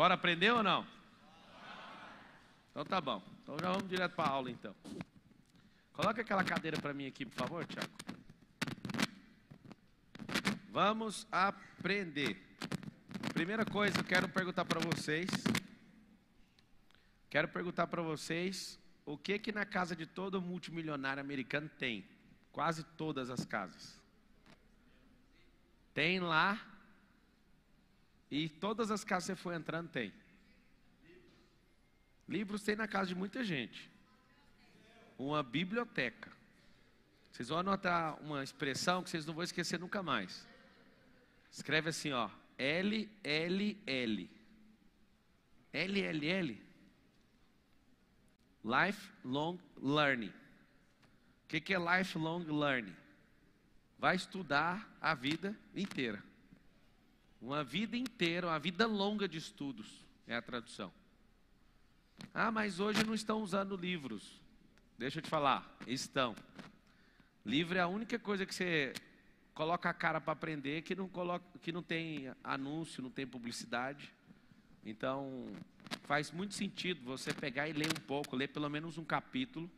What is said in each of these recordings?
Bora aprender ou não? Então tá bom. Então já vamos direto para a aula então. Coloca aquela cadeira para mim aqui, por favor, Tiago. Vamos aprender. Primeira coisa, eu quero perguntar para vocês. Quero perguntar para vocês o que que na casa de todo multimilionário americano tem? Quase todas as casas. Tem lá e todas as casas que você for entrando tem. Livros tem na casa de muita gente. Uma biblioteca. Vocês vão anotar uma expressão que vocês não vão esquecer nunca mais. Escreve assim, ó. L, L, L. L, L, L. Lifelong Learning. O que, que é Lifelong Learning? Vai estudar a vida inteira. Uma vida inteira, uma vida longa de estudos é a tradução. Ah, mas hoje não estão usando livros. Deixa eu te falar, estão. Livro é a única coisa que você coloca a cara para aprender que não, coloca, que não tem anúncio, não tem publicidade. Então, faz muito sentido você pegar e ler um pouco, ler pelo menos um capítulo,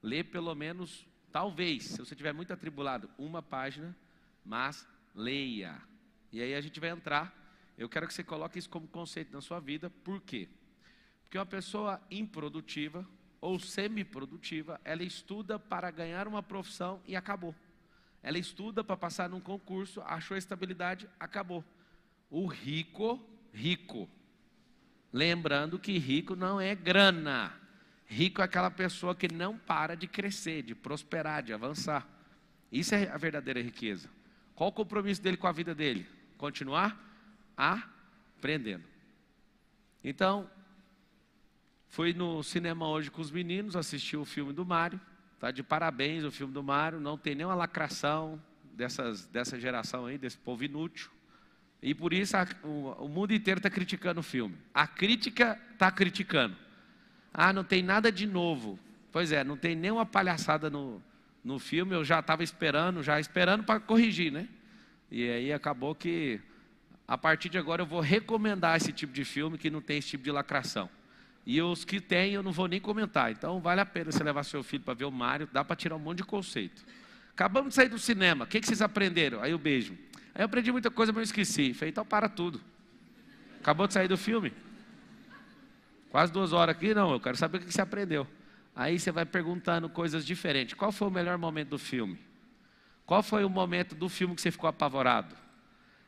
ler pelo menos, talvez, se você estiver muito atribulado, uma página, mas leia. E aí a gente vai entrar. Eu quero que você coloque isso como conceito na sua vida. Por quê? Porque uma pessoa improdutiva ou semi-produtiva, ela estuda para ganhar uma profissão e acabou. Ela estuda para passar num concurso, achou estabilidade, acabou. O rico, rico. Lembrando que rico não é grana. Rico é aquela pessoa que não para de crescer, de prosperar, de avançar. Isso é a verdadeira riqueza. Qual o compromisso dele com a vida dele? Continuar aprendendo. Então, fui no cinema hoje com os meninos, assisti o filme do Mário. Tá de parabéns o filme do Mário, não tem nenhuma lacração dessas, dessa geração aí, desse povo inútil. E por isso a, o, o, mundo inteiro está criticando o filme. A crítica está criticando. Ah, não tem nada de novo. Pois é, não tem nenhuma palhaçada no, no filme, eu já estava esperando, já esperando para corrigir, né? E aí acabou que, a partir de agora, eu vou recomendar esse tipo de filme que não tem esse tipo de lacração. E os que tem, eu não vou nem comentar. Então, vale a pena você levar seu filho para ver o Mário, dá para tirar um monte de conceito. Acabamos de sair do cinema, o que, que vocês aprenderam? Aí o beijo. Aí eu aprendi muita coisa, mas eu esqueci. Falei, então para tudo. Acabou de sair do filme? Quase duas horas aqui? Não, eu quero saber o que você aprendeu. Aí você vai perguntando coisas diferentes. Qual foi o melhor momento do filme? Qual foi o momento do filme que você ficou apavorado?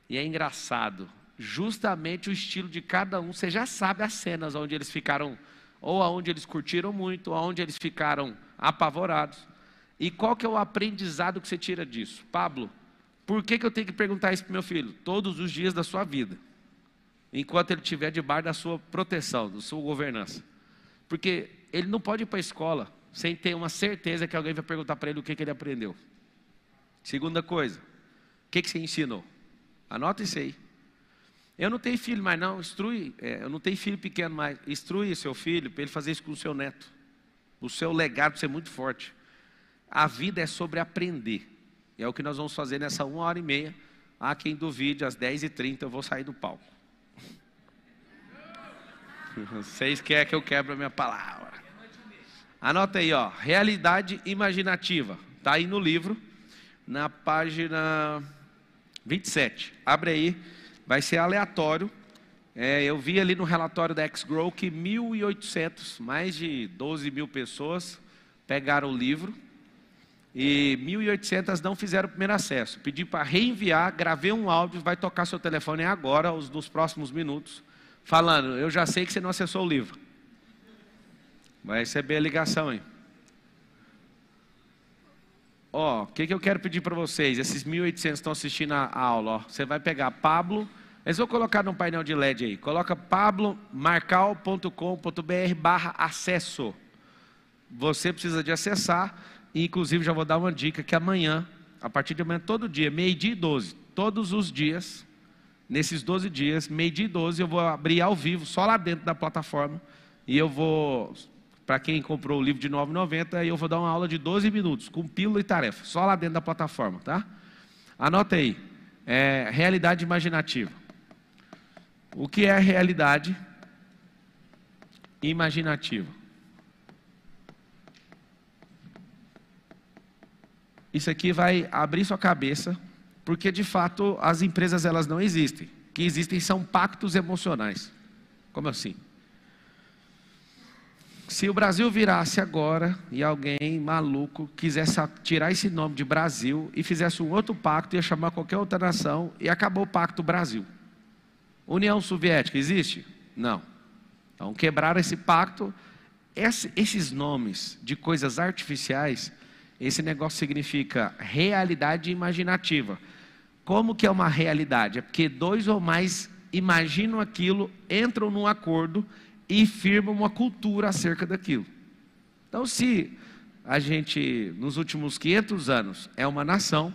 E é engraçado, justamente o estilo de cada um, você já sabe as cenas onde eles ficaram, ou aonde eles curtiram muito, ou aonde eles ficaram apavorados. E qual que é o aprendizado que você tira disso? Pablo, por que, que eu tenho que perguntar isso para meu filho? Todos os dias da sua vida, enquanto ele estiver debaixo da sua proteção, da sua governança. Porque ele não pode ir para a escola sem ter uma certeza que alguém vai perguntar para ele o que, que ele aprendeu. Segunda coisa, o que, que você ensinou? Anota isso aí. Eu não tenho filho mais, não, instrui. É, eu não tenho filho pequeno mais. Instrui seu filho para ele fazer isso com o seu neto. O seu legado ser muito forte. A vida é sobre aprender. E é o que nós vamos fazer nessa uma hora e meia. Há quem duvide, às 10h30 eu vou sair do palco. Vocês querem que eu quebre a minha palavra. Anota aí, ó. Realidade imaginativa. Está aí no livro na página 27. Abre aí, vai ser aleatório. É, eu vi ali no relatório da X-Grow que 1.800, mais de 12 mil pessoas pegaram o livro e 1.800 não fizeram o primeiro acesso. Pedi para reenviar, gravei um áudio, vai tocar seu telefone agora, os, nos próximos minutos, falando: Eu já sei que você não acessou o livro. Vai receber a ligação aí ó, o que, que eu quero pedir para vocês? Esses 1.800 estão assistindo a aula, ó. Você vai pegar Pablo. Eles vão colocar num painel de LED aí. Coloca pablomarcal.com.br barra acesso. Você precisa de acessar. E, inclusive, já vou dar uma dica que amanhã, a partir de amanhã, todo dia, meio-dia e 12, todos os dias, nesses 12 dias, meio-dia e 12, eu vou abrir ao vivo, só lá dentro da plataforma. E eu vou para quem comprou o livro de 9,90, eu vou dar uma aula de 12 minutos, com pílula e tarefa, só lá dentro da plataforma, tá? Anota aí. É, realidade imaginativa. O que é realidade imaginativa? Isso aqui vai abrir sua cabeça, porque de fato as empresas elas não existem. O que existem são pactos emocionais. Como assim? Se o Brasil virasse agora e alguém maluco quisesse tirar esse nome de Brasil e fizesse um outro pacto, ia chamar qualquer outra nação e acabou o Pacto Brasil. União Soviética existe? Não. Então quebraram esse pacto. Esse, esses nomes de coisas artificiais, esse negócio significa realidade imaginativa. Como que é uma realidade? É porque dois ou mais imaginam aquilo, entram num acordo e firma uma cultura acerca daquilo. Então, se a gente, nos últimos 500 anos, é uma nação,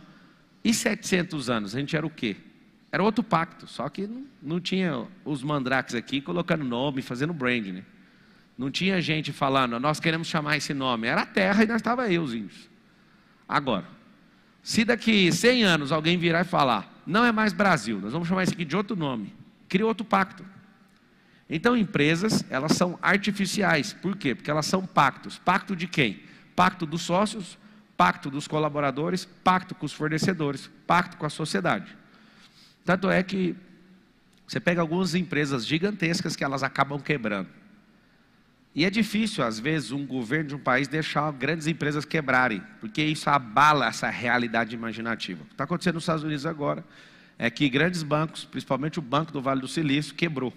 e 700 anos, a gente era o quê? Era outro pacto, só que não, não tinha os mandrakes aqui colocando nome, fazendo branding, né? Não tinha gente falando, nós queremos chamar esse nome. Era a terra e nós estava aí, os índios. Agora, se daqui 100 anos alguém virar e falar, não é mais Brasil, nós vamos chamar isso aqui de outro nome, cria outro pacto. Então, empresas, elas são artificiais. Por quê? Porque elas são pactos. Pacto de quem? Pacto dos sócios, pacto dos colaboradores, pacto com os fornecedores, pacto com a sociedade. Tanto é que você pega algumas empresas gigantescas que elas acabam quebrando. E é difícil, às vezes, um governo de um país deixar grandes empresas quebrarem, porque isso abala essa realidade imaginativa. O que está acontecendo nos Estados Unidos agora é que grandes bancos, principalmente o Banco do Vale do Silício, quebrou.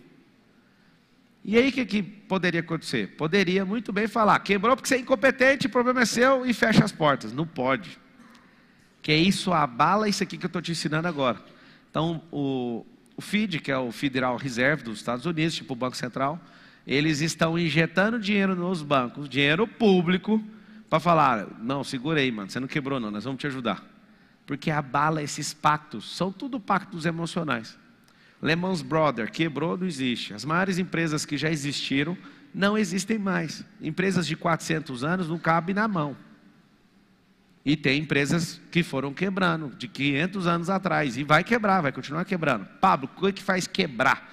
E aí o que, que, poderia acontecer? Poderia muito bem falar, quebrou porque você é incompetente, o problema é seu e fecha as portas. Não pode. Que isso abala isso aqui que eu estou te ensinando agora. Então, o, o FID, que é o Federal Reserve dos Estados Unidos, tipo o Banco Central, eles estão injetando dinheiro nos bancos, dinheiro público, para falar, não, segura aí, mano, você não quebrou não, nós vamos te ajudar. Porque abala esses pactos, são tudo pactos emocionais. Lehman Brother quebrou, não existe. As maiores empresas que já existiram não existem mais. Empresas de 400 anos não cabem na mão. E tem empresas que foram quebrando de 500 anos atrás e vai quebrar, vai continuar quebrando. Pablo, o é que faz quebrar?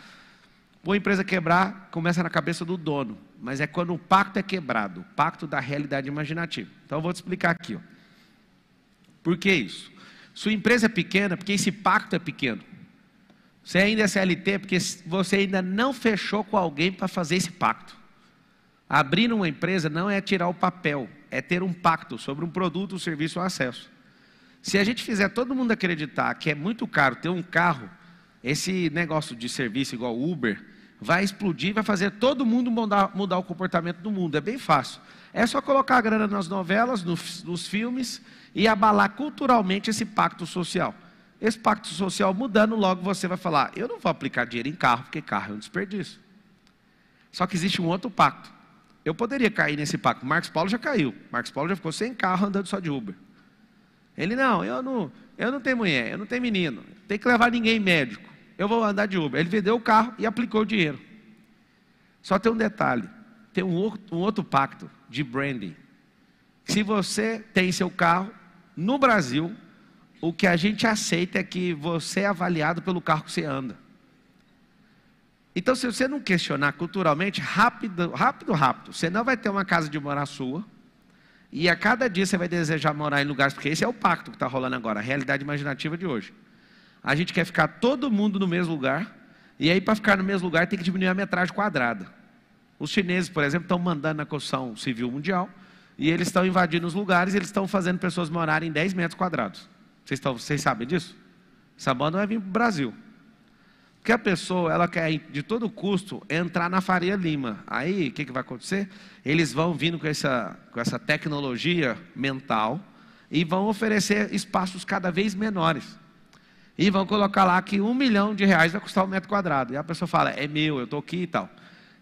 Uma empresa quebrar começa na cabeça do dono, mas é quando o pacto é quebrado, o pacto da realidade imaginativa. Então eu vou te explicar aqui. Ó. Por que isso? Sua empresa é pequena porque esse pacto é pequeno. Você ainda é CLT porque você ainda não fechou com alguém para fazer esse pacto. Abrir uma empresa não é tirar o papel, é ter um pacto sobre um produto, um serviço ou um acesso. Se a gente fizer todo mundo acreditar que é muito caro ter um carro, esse negócio de serviço igual Uber vai explodir, vai fazer todo mundo mudar, mudar o comportamento do mundo. É bem fácil. É só colocar a grana nas novelas, nos, nos filmes e abalar culturalmente esse pacto social esse pacto social mudando, logo você vai falar: eu não vou aplicar dinheiro em carro, porque carro é um desperdício. Só que existe um outro pacto. Eu poderia cair nesse pacto. Marcos Paulo já caiu. Marcos Paulo já ficou sem carro andando só de Uber. Ele não, eu não, eu não tenho mulher, eu não tenho menino, tem que levar ninguém médico. Eu vou andar de Uber. Ele vendeu o carro e aplicou o dinheiro. Só tem um detalhe, tem um outro, um outro pacto de branding. Se você tem seu carro no Brasil, o que a gente aceita é que você é avaliado pelo carro que você anda. Então, se você não questionar culturalmente, rápido, rápido, rápido, você não vai ter uma casa de morar sua. E a cada dia você vai desejar morar em lugares, porque esse é o pacto que está rolando agora, a realidade imaginativa de hoje. A gente quer ficar todo mundo no mesmo lugar, e aí para ficar no mesmo lugar tem que diminuir a metragem quadrada. Os chineses, por exemplo, estão mandando na construção civil mundial, e eles estão invadindo os lugares, e eles estão fazendo pessoas morarem em 10 metros quadrados. Vocês, estão, vocês sabem disso? Essa banda vai vir para o Brasil. Porque a pessoa, ela quer de todo custo entrar na Faria Lima. Aí, o que, que vai acontecer? Eles vão vindo com essa, com essa tecnologia mental e vão oferecer espaços cada vez menores. E vão colocar lá que um milhão de reais vai custar um metro quadrado. E a pessoa fala, é meu, eu estou aqui e tal.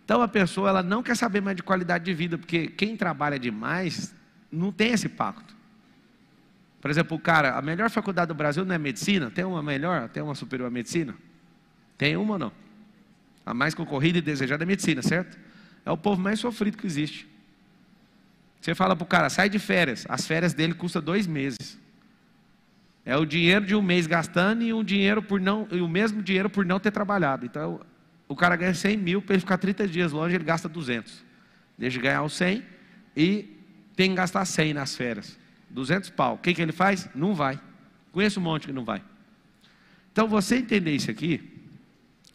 Então a pessoa ela não quer saber mais de qualidade de vida, porque quem trabalha demais não tem esse pacto. Por exemplo, cara, a melhor faculdade do Brasil não é medicina? Tem uma melhor? Tem uma superior à medicina? Tem uma ou não? A mais concorrida e desejada é medicina, certo? É o povo mais sofrido que existe. Você fala para o cara, sai de férias. As férias dele custam dois meses. É o dinheiro de um mês gastando e, um dinheiro por não, e o mesmo dinheiro por não ter trabalhado. Então, o cara ganha 100 mil, para ele ficar 30 dias longe, ele gasta 200. Deixa de ganhar os 100 e tem que gastar 100 nas férias. 200 pau. O que, que ele faz? Não vai. Conheço um monte que não vai. Então, você entender isso aqui,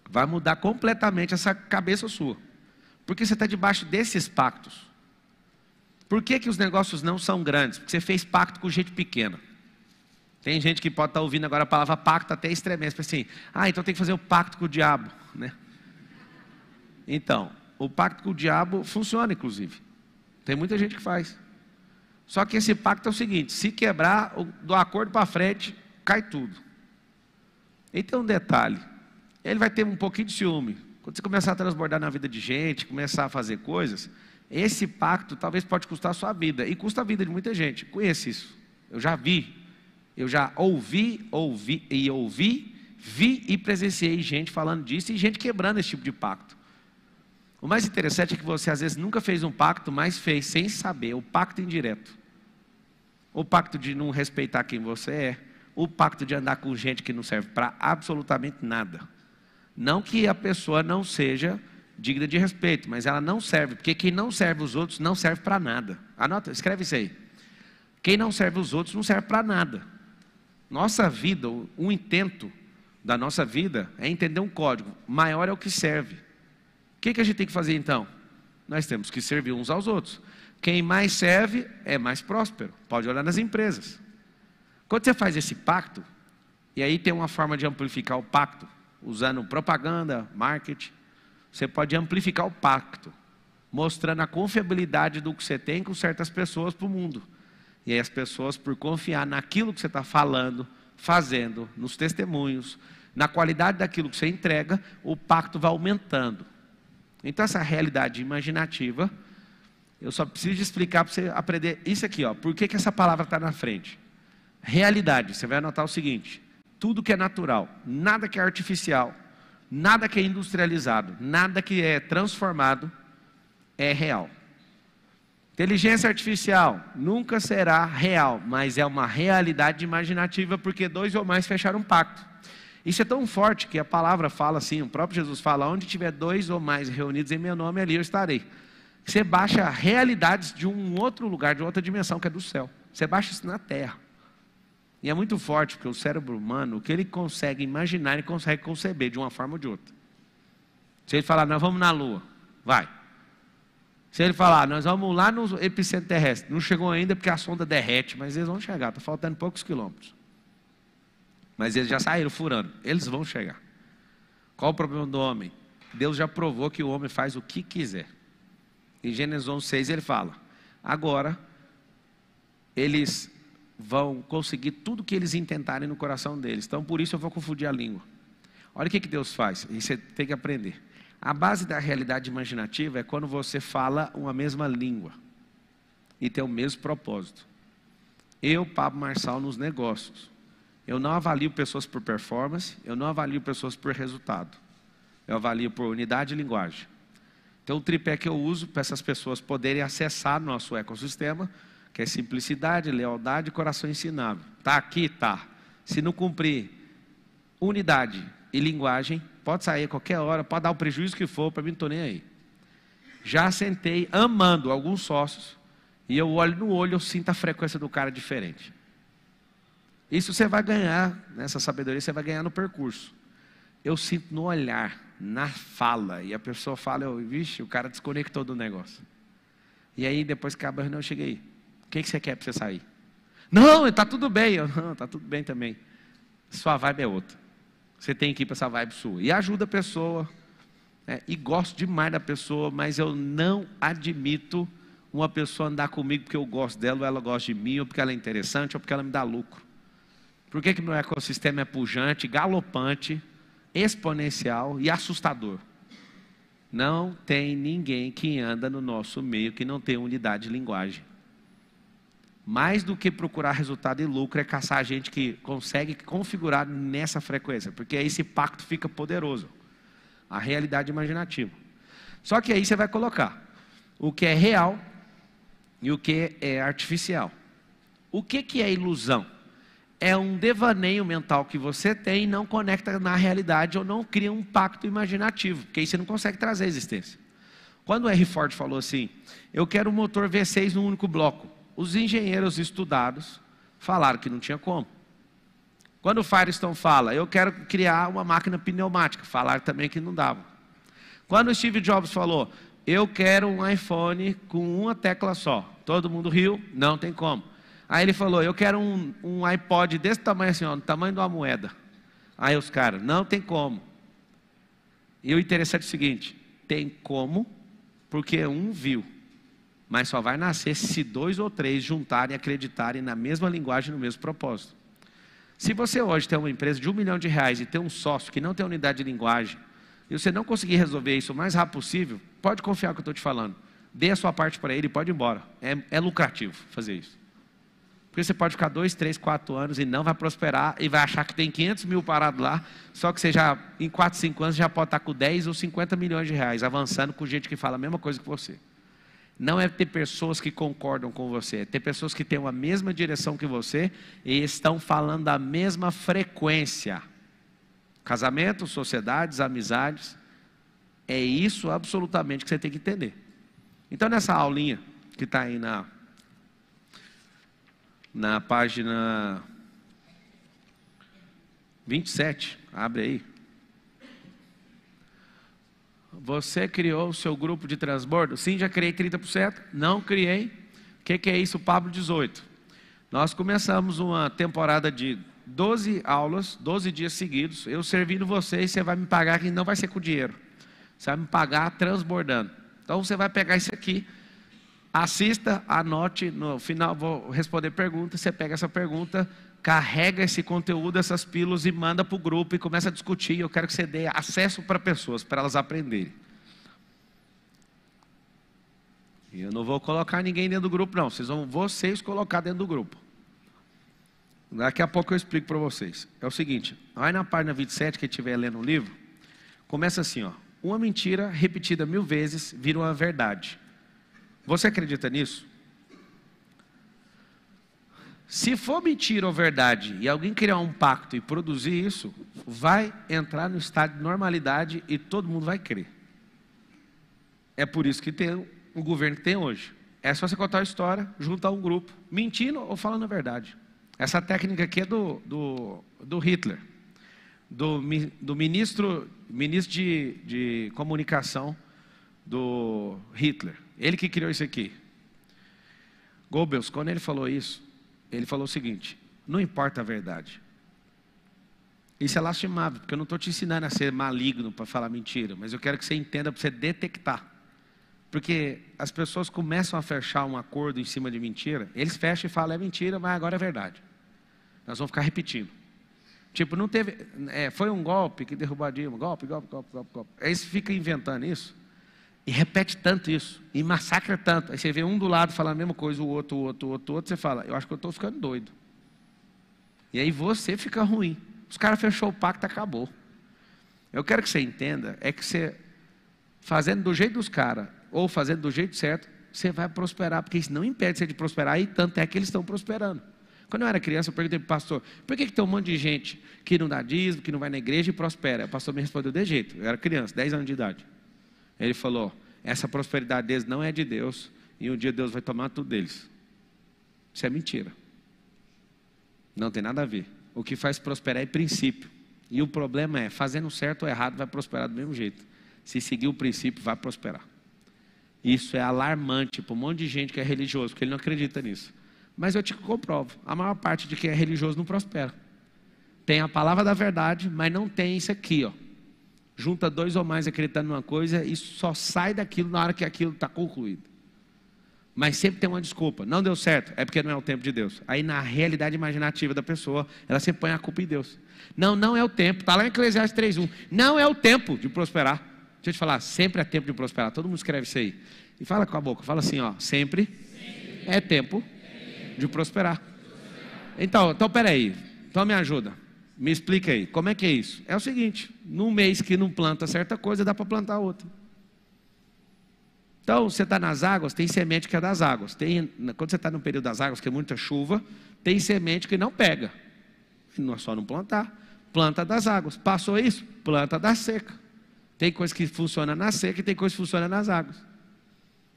vai mudar completamente essa cabeça sua. Porque você está debaixo desses pactos. Por que, que os negócios não são grandes? Porque você fez pacto com gente pequena. Tem gente que pode estar tá ouvindo agora a palavra pacto até estremece, assim, ah, então tem que fazer o pacto com o diabo, né? Então, o pacto com o diabo funciona, inclusive. Tem muita gente que faz. Só que esse pacto é o seguinte: se quebrar, do acordo para frente, cai tudo. E tem um detalhe: ele vai ter um pouquinho de ciúme. Quando você começar a transbordar na vida de gente, começar a fazer coisas, esse pacto talvez pode custar a sua vida. E custa a vida de muita gente. Conheço isso. Eu já vi. Eu já ouvi, ouvi e ouvi, vi e presenciei gente falando disso e gente quebrando esse tipo de pacto. O mais interessante é que você às vezes nunca fez um pacto, mas fez sem saber, o pacto indireto o pacto de não respeitar quem você é, o pacto de andar com gente que não serve para absolutamente nada. Não que a pessoa não seja digna de respeito, mas ela não serve, porque quem não serve os outros não serve para nada. Anota, escreve isso aí. Quem não serve os outros não serve para nada. Nossa vida, o intento da nossa vida é entender um código. Maior é o que serve. O que, que a gente tem que fazer então? Nós temos que servir uns aos outros. Quem mais serve é mais próspero. Pode olhar nas empresas. Quando você faz esse pacto, e aí tem uma forma de amplificar o pacto, usando propaganda, marketing, você pode amplificar o pacto, mostrando a confiabilidade do que você tem com certas pessoas para o mundo. E aí as pessoas, por confiar naquilo que você está falando, fazendo, nos testemunhos, na qualidade daquilo que você entrega, o pacto vai aumentando. Então, essa realidade imaginativa eu só preciso explicar para você aprender isso aqui, ó. Por que, que essa palavra está na frente? Realidade. Você vai anotar o seguinte: tudo que é natural, nada que é artificial, nada que é industrializado, nada que é transformado é real. Inteligência artificial nunca será real, mas é uma realidade imaginativa porque dois ou mais fecharam um pacto. Isso é tão forte que a palavra fala assim, o próprio Jesus fala: onde tiver dois ou mais reunidos em meu nome, ali eu estarei. Você baixa realidades de um outro lugar, de outra dimensão, que é do céu. Você baixa isso na terra. E é muito forte, porque o cérebro humano, o que ele consegue imaginar, ele consegue conceber de uma forma ou de outra. Se ele falar, nós vamos na Lua, vai. Se ele falar, nós vamos lá no epicentro terrestre, não chegou ainda porque a sonda derrete, mas eles vão chegar, está faltando poucos quilômetros. Mas eles já saíram furando, eles vão chegar. Qual o problema do homem? Deus já provou que o homem faz o que quiser. Em Gênesis 11, 6 ele fala: agora eles vão conseguir tudo que eles intentarem no coração deles. Então por isso eu vou confundir a língua. Olha o que, que Deus faz, e você tem que aprender. A base da realidade imaginativa é quando você fala uma mesma língua e tem o mesmo propósito. Eu, Pablo Marçal, nos negócios. Eu não avalio pessoas por performance, eu não avalio pessoas por resultado. Eu avalio por unidade de linguagem. Então, o tripé que eu uso para essas pessoas poderem acessar nosso ecossistema, que é simplicidade, lealdade e coração ensinável. Tá aqui, tá. Se não cumprir unidade e linguagem, pode sair a qualquer hora, pode dar o prejuízo que for, para mim não estou nem aí. Já sentei amando alguns sócios e eu olho no olho, eu sinto a frequência do cara diferente. Isso você vai ganhar, nessa sabedoria você vai ganhar no percurso. Eu sinto no olhar na fala. E a pessoa fala, oh, vixe, o cara desconectou do negócio. E aí, depois que acaba a reunião, eu cheguei. O que, que você quer para você sair? Não, está tudo bem. Eu, não, está tudo bem também. Sua vibe é outra. Você tem que ir para essa vibe sua. E ajuda a pessoa. Né? E gosto demais da pessoa, mas eu não admito uma pessoa andar comigo porque eu gosto dela, ou ela gosta de mim, ou porque ela é interessante, ou porque ela me dá lucro. Por que, que meu ecossistema é pujante, galopante, exponencial e assustador. Não tem ninguém que anda no nosso meio que não tem unidade de linguagem. Mais do que procurar resultado e lucro é caçar a gente que consegue configurar nessa frequência, porque aí esse pacto fica poderoso. A realidade imaginativa. Só que aí você vai colocar o que é real e o que é artificial. O que, que é ilusão? é um devaneio mental que você tem e não conecta na realidade ou não cria um pacto imaginativo, porque aí você não consegue trazer a existência. Quando o R. Ford falou assim, eu quero um motor V6 num único bloco, os engenheiros estudados falaram que não tinha como. Quando o Firestone fala, eu quero criar uma máquina pneumática, falaram também que não dava. Quando o Steve Jobs falou, eu quero um iPhone com uma tecla só, todo mundo riu, não tem como. Aí ele falou: Eu quero um, um iPod desse tamanho assim, ó, do tamanho de uma moeda. Aí os caras: Não tem como. E o interessante é o seguinte: Tem como, porque um viu. Mas só vai nascer se dois ou três juntarem e acreditarem na mesma linguagem, no mesmo propósito. Se você hoje tem uma empresa de um milhão de reais e tem um sócio que não tem unidade de linguagem, e você não conseguir resolver isso o mais rápido possível, pode confiar no que eu estou te falando. Dê a sua parte para ele e pode ir embora. É, é lucrativo fazer isso. Porque você pode ficar dois, três, quatro anos e não vai prosperar e vai achar que tem 500 mil parado lá, só que você já, em quatro, cinco anos, já pode estar com 10 ou 50 milhões de reais, avançando com gente que fala a mesma coisa que você. Não é ter pessoas que concordam com você, é ter pessoas que têm a mesma direção que você e estão falando a mesma frequência. Casamentos, sociedades, amizades. É isso absolutamente que você tem que entender. Então, nessa aulinha que está aí na na página 27. Abre aí. Você criou o seu grupo de transbordo? Sim, já criei 30%. Não criei. O que, que é isso, Pablo 18? Nós começamos uma temporada de 12 aulas, 12 dias seguidos. Eu servindo você e você vai me pagar, que não vai ser com dinheiro. Você vai me pagar transbordando. Então você vai pegar isso aqui assista, anote, no final vou responder pergunta, você pega essa pergunta, carrega esse conteúdo, essas pílulas e manda para o grupo e começa a discutir. Eu quero que você dê acesso para pessoas, para elas aprenderem. E eu não vou colocar ninguém dentro do grupo, não. Vocês vão vocês colocar dentro do grupo. Daqui a pouco eu explico para vocês. É o seguinte, aí na página 27, que estiver lendo o livro, começa assim, ó. Uma mentira repetida mil vezes vira uma verdade. Você acredita nisso? Se for mentira ou verdade e alguém criar um pacto e produzir isso, vai entrar no estado de normalidade e todo mundo vai crer. É por isso que tem o governo que tem hoje. É só você contar a história, juntar um grupo, mentindo ou falando a verdade. Essa técnica aqui é do, do, do Hitler, do, do ministro, ministro de, de comunicação do Hitler. Ele que criou isso aqui. Goebbels, quando ele falou isso, ele falou o seguinte: não importa a verdade. Isso é lastimável, porque eu não estou te ensinando a ser maligno para falar mentira, mas eu quero que você entenda para você detectar. Porque as pessoas começam a fechar um acordo em cima de mentira, eles fecham e falam é mentira, mas agora é verdade. Nós vamos ficar repetindo. Tipo, não teve. É, foi um golpe que derrubou a Dilma, golpe, golpe, golpe, golpe, golpe. Aí você fica inventando isso. E repete tanto isso, e massacra tanto. Aí você vê um do lado falando a mesma coisa, o outro, o outro, o outro, o outro, você fala, eu acho que eu estou ficando doido. E aí você fica ruim. Os caras fechou o pacto, acabou. Eu quero que você entenda, é que você, fazendo do jeito dos caras, ou fazendo do jeito certo, você vai prosperar, porque isso não impede você de prosperar, e tanto é que eles estão prosperando. Quando eu era criança, eu perguntei para o pastor, por que, que tem um monte de gente que não dá dízimo, que não vai na igreja e prospera? O pastor me respondeu de jeito, eu era criança, 10 anos de idade. Ele falou: essa prosperidade deles não é de Deus, e um dia Deus vai tomar tudo deles. Isso é mentira. Não tem nada a ver. O que faz prosperar é princípio. E o problema é, fazendo certo ou errado, vai prosperar do mesmo jeito. Se seguir o princípio, vai prosperar. Isso é alarmante para um monte de gente que é religioso, porque ele não acredita nisso. Mas eu te comprovo: a maior parte de quem é religioso não prospera. Tem a palavra da verdade, mas não tem isso aqui, ó junta dois ou mais acreditando numa coisa e só sai daquilo na hora que aquilo está concluído. Mas sempre tem uma desculpa. Não deu certo, é porque não é o tempo de Deus. Aí na realidade imaginativa da pessoa, ela sempre põe a culpa em Deus. Não, não é o tempo. Está lá em Eclesiastes 3.1. Não é o tempo de prosperar. Deixa eu te falar, sempre é tempo de prosperar. Todo mundo escreve isso aí. E fala com a boca, fala assim, ó, sempre, é tempo de prosperar. Então, então peraí, então me ajuda. Me explica aí, como é que é isso? É o seguinte: num mês que não planta certa coisa, dá para plantar outra. Então, você está nas águas, tem semente que é das águas. Tem, quando você está no período das águas, que é muita chuva, tem semente que não pega. Não é só não plantar. Planta das águas. Passou isso? Planta da seca. Tem coisa que funciona na seca e tem coisa que funciona nas águas.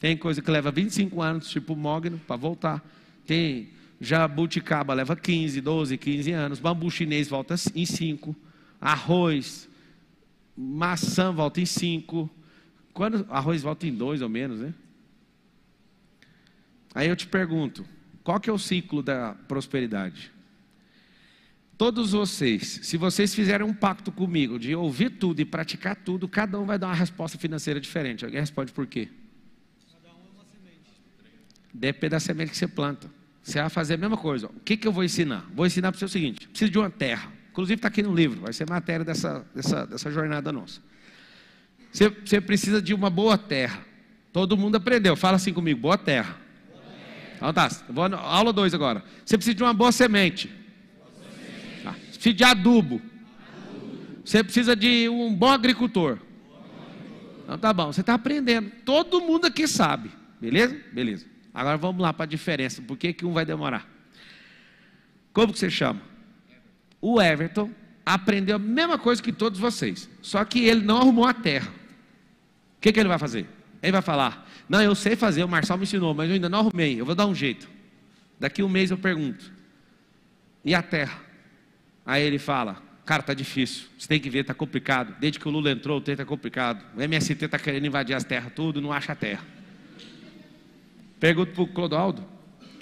Tem coisa que leva 25 anos, tipo mogno, para voltar. Tem Jabuticaba leva 15, 12, 15 anos. Bambu chinês volta em 5. Arroz, maçã volta em 5. Quando arroz volta em 2 ou menos, né? Aí eu te pergunto, qual que é o ciclo da prosperidade? Todos vocês, se vocês fizerem um pacto comigo de ouvir tudo e praticar tudo, cada um vai dar uma resposta financeira diferente. Alguém responde por quê? Cada um é uma semente. Depende da semente que você planta. Você vai fazer a mesma coisa. O que, que eu vou ensinar? Vou ensinar para você o seguinte: preciso de uma terra. Inclusive está aqui no livro, vai ser matéria dessa, dessa, dessa jornada nossa. Você, você precisa de uma boa terra. Todo mundo aprendeu. Fala assim comigo: boa terra. Então tá, vou, aula 2 agora. Você precisa de uma boa semente. Tá. Você precisa de adubo. Você precisa de um bom agricultor. Então tá bom, você está aprendendo. Todo mundo aqui sabe. Beleza? Beleza. Agora vamos lá para a diferença. Por que, que um vai demorar? Como que você chama? O Everton aprendeu a mesma coisa que todos vocês. Só que ele não arrumou a terra. O que, que ele vai fazer? Ele vai falar: Não, eu sei fazer, o Marçal me ensinou, mas eu ainda não arrumei. Eu vou dar um jeito. Daqui um mês eu pergunto: E a terra? Aí ele fala: Cara, tá difícil. Você tem que ver, tá complicado. Desde que o Lula entrou, o tempo tá complicado. O MST tá querendo invadir as terras tudo, não acha a terra. Pergunto para o Clodoaldo.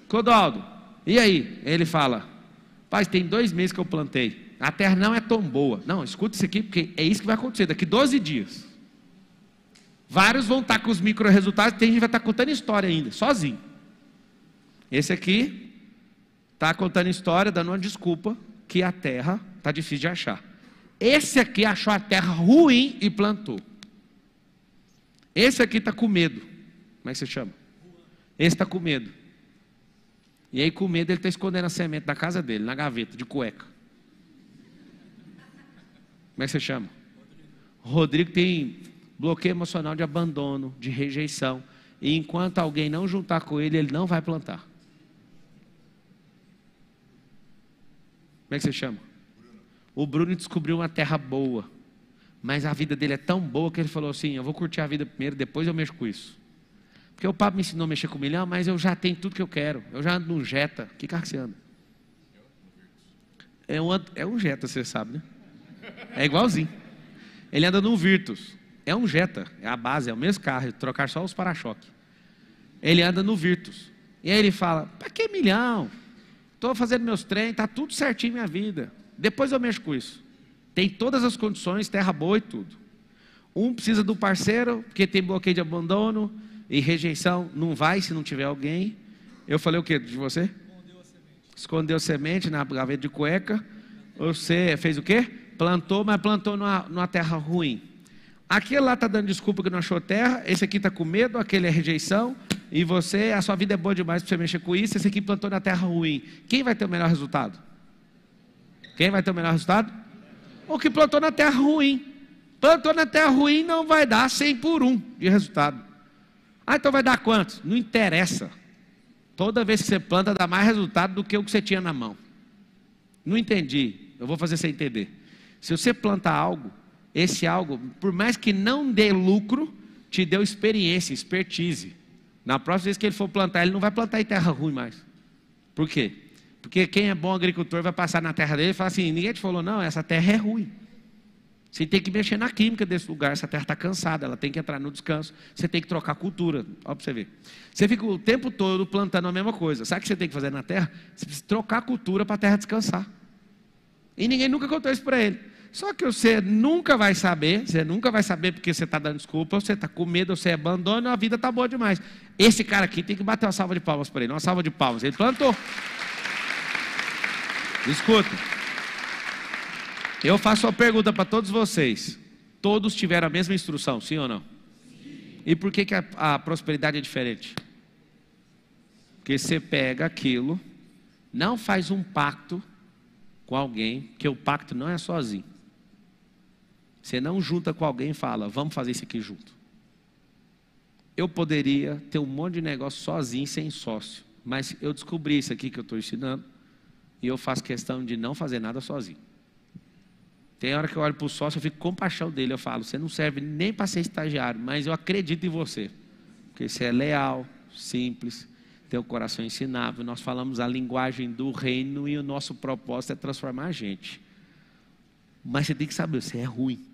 Clodoaldo, e aí? Ele fala: Pai, tem dois meses que eu plantei. A terra não é tão boa. Não, escuta isso aqui, porque é isso que vai acontecer daqui 12 dias. Vários vão estar tá com os micro resultados, tem gente que vai estar tá contando história ainda, sozinho. Esse aqui está contando história, dando uma desculpa que a terra está difícil de achar. Esse aqui achou a terra ruim e plantou. Esse aqui está com medo. Como é que você chama? Esse está com medo. E aí, com medo, ele está escondendo a semente da casa dele, na gaveta, de cueca. Como é que você chama? Rodrigo tem bloqueio emocional de abandono, de rejeição. E enquanto alguém não juntar com ele, ele não vai plantar. Como é que você chama? O Bruno descobriu uma terra boa. Mas a vida dele é tão boa que ele falou assim: eu vou curtir a vida primeiro, depois eu mexo com isso. Porque o papo me ensinou a mexer com milhão, mas eu já tenho tudo que eu quero. Eu já ando num Jetta. Que carro que você anda? É um, é um Jetta, você sabe, né? É igualzinho. Ele anda num Virtus. É um Jetta, é a base, é o mesmo carro, trocar só os para-choques. Ele anda no Virtus. E aí ele fala: para que milhão? Estou fazendo meus treinos, está tudo certinho minha vida. Depois eu mexo com isso. Tem todas as condições, terra boa e tudo. Um precisa do parceiro, porque tem bloqueio de abandono. E rejeição não vai se não tiver alguém. Eu falei o que de você? Escondeu semente na gaveta de cueca. Você fez o quê? Plantou, mas plantou numa, numa terra ruim. Aquele lá está dando desculpa que não achou terra, esse aqui está com medo, aquele é rejeição, e você, a sua vida é boa demais para você mexer com isso, esse aqui plantou na terra ruim. Quem vai ter o melhor resultado? Quem vai ter o melhor resultado? O que plantou na terra ruim. Plantou na terra ruim não vai dar 100 por 1 de resultado. Ah, então vai dar quantos? Não interessa. Toda vez que você planta, dá mais resultado do que o que você tinha na mão. Não entendi. Eu vou fazer você entender. Se você plantar algo, esse algo, por mais que não dê lucro, te deu experiência, expertise. Na próxima vez que ele for plantar, ele não vai plantar em terra ruim mais. Por quê? Porque quem é bom agricultor vai passar na terra dele e falar assim: ninguém te falou, não, essa terra é ruim. Você tem que mexer na química desse lugar. Essa terra está cansada, ela tem que entrar no descanso. Você tem que trocar cultura. Olha para você ver. Você fica o tempo todo plantando a mesma coisa. Sabe o que você tem que fazer na terra? Você precisa trocar cultura para a terra descansar. E ninguém nunca contou isso para ele. Só que você nunca vai saber, você nunca vai saber porque você está dando desculpa, você está com medo, você abandona, a vida está boa demais. Esse cara aqui tem que bater uma salva de palmas para ele, uma salva de palmas. Ele plantou. Escuta. Eu faço uma pergunta para todos vocês: todos tiveram a mesma instrução, sim ou não? Sim. E por que, que a, a prosperidade é diferente? Porque você pega aquilo, não faz um pacto com alguém, que o pacto não é sozinho. Você não junta com alguém e fala, vamos fazer isso aqui junto. Eu poderia ter um monte de negócio sozinho, sem sócio. Mas eu descobri isso aqui que eu estou ensinando. E eu faço questão de não fazer nada sozinho. Tem hora que eu olho para o sócio, eu fico com paixão dele. Eu falo: você não serve nem para ser estagiário, mas eu acredito em você. Porque você é leal, simples, tem o coração ensinável. Nós falamos a linguagem do reino e o nosso propósito é transformar a gente. Mas você tem que saber: você é ruim.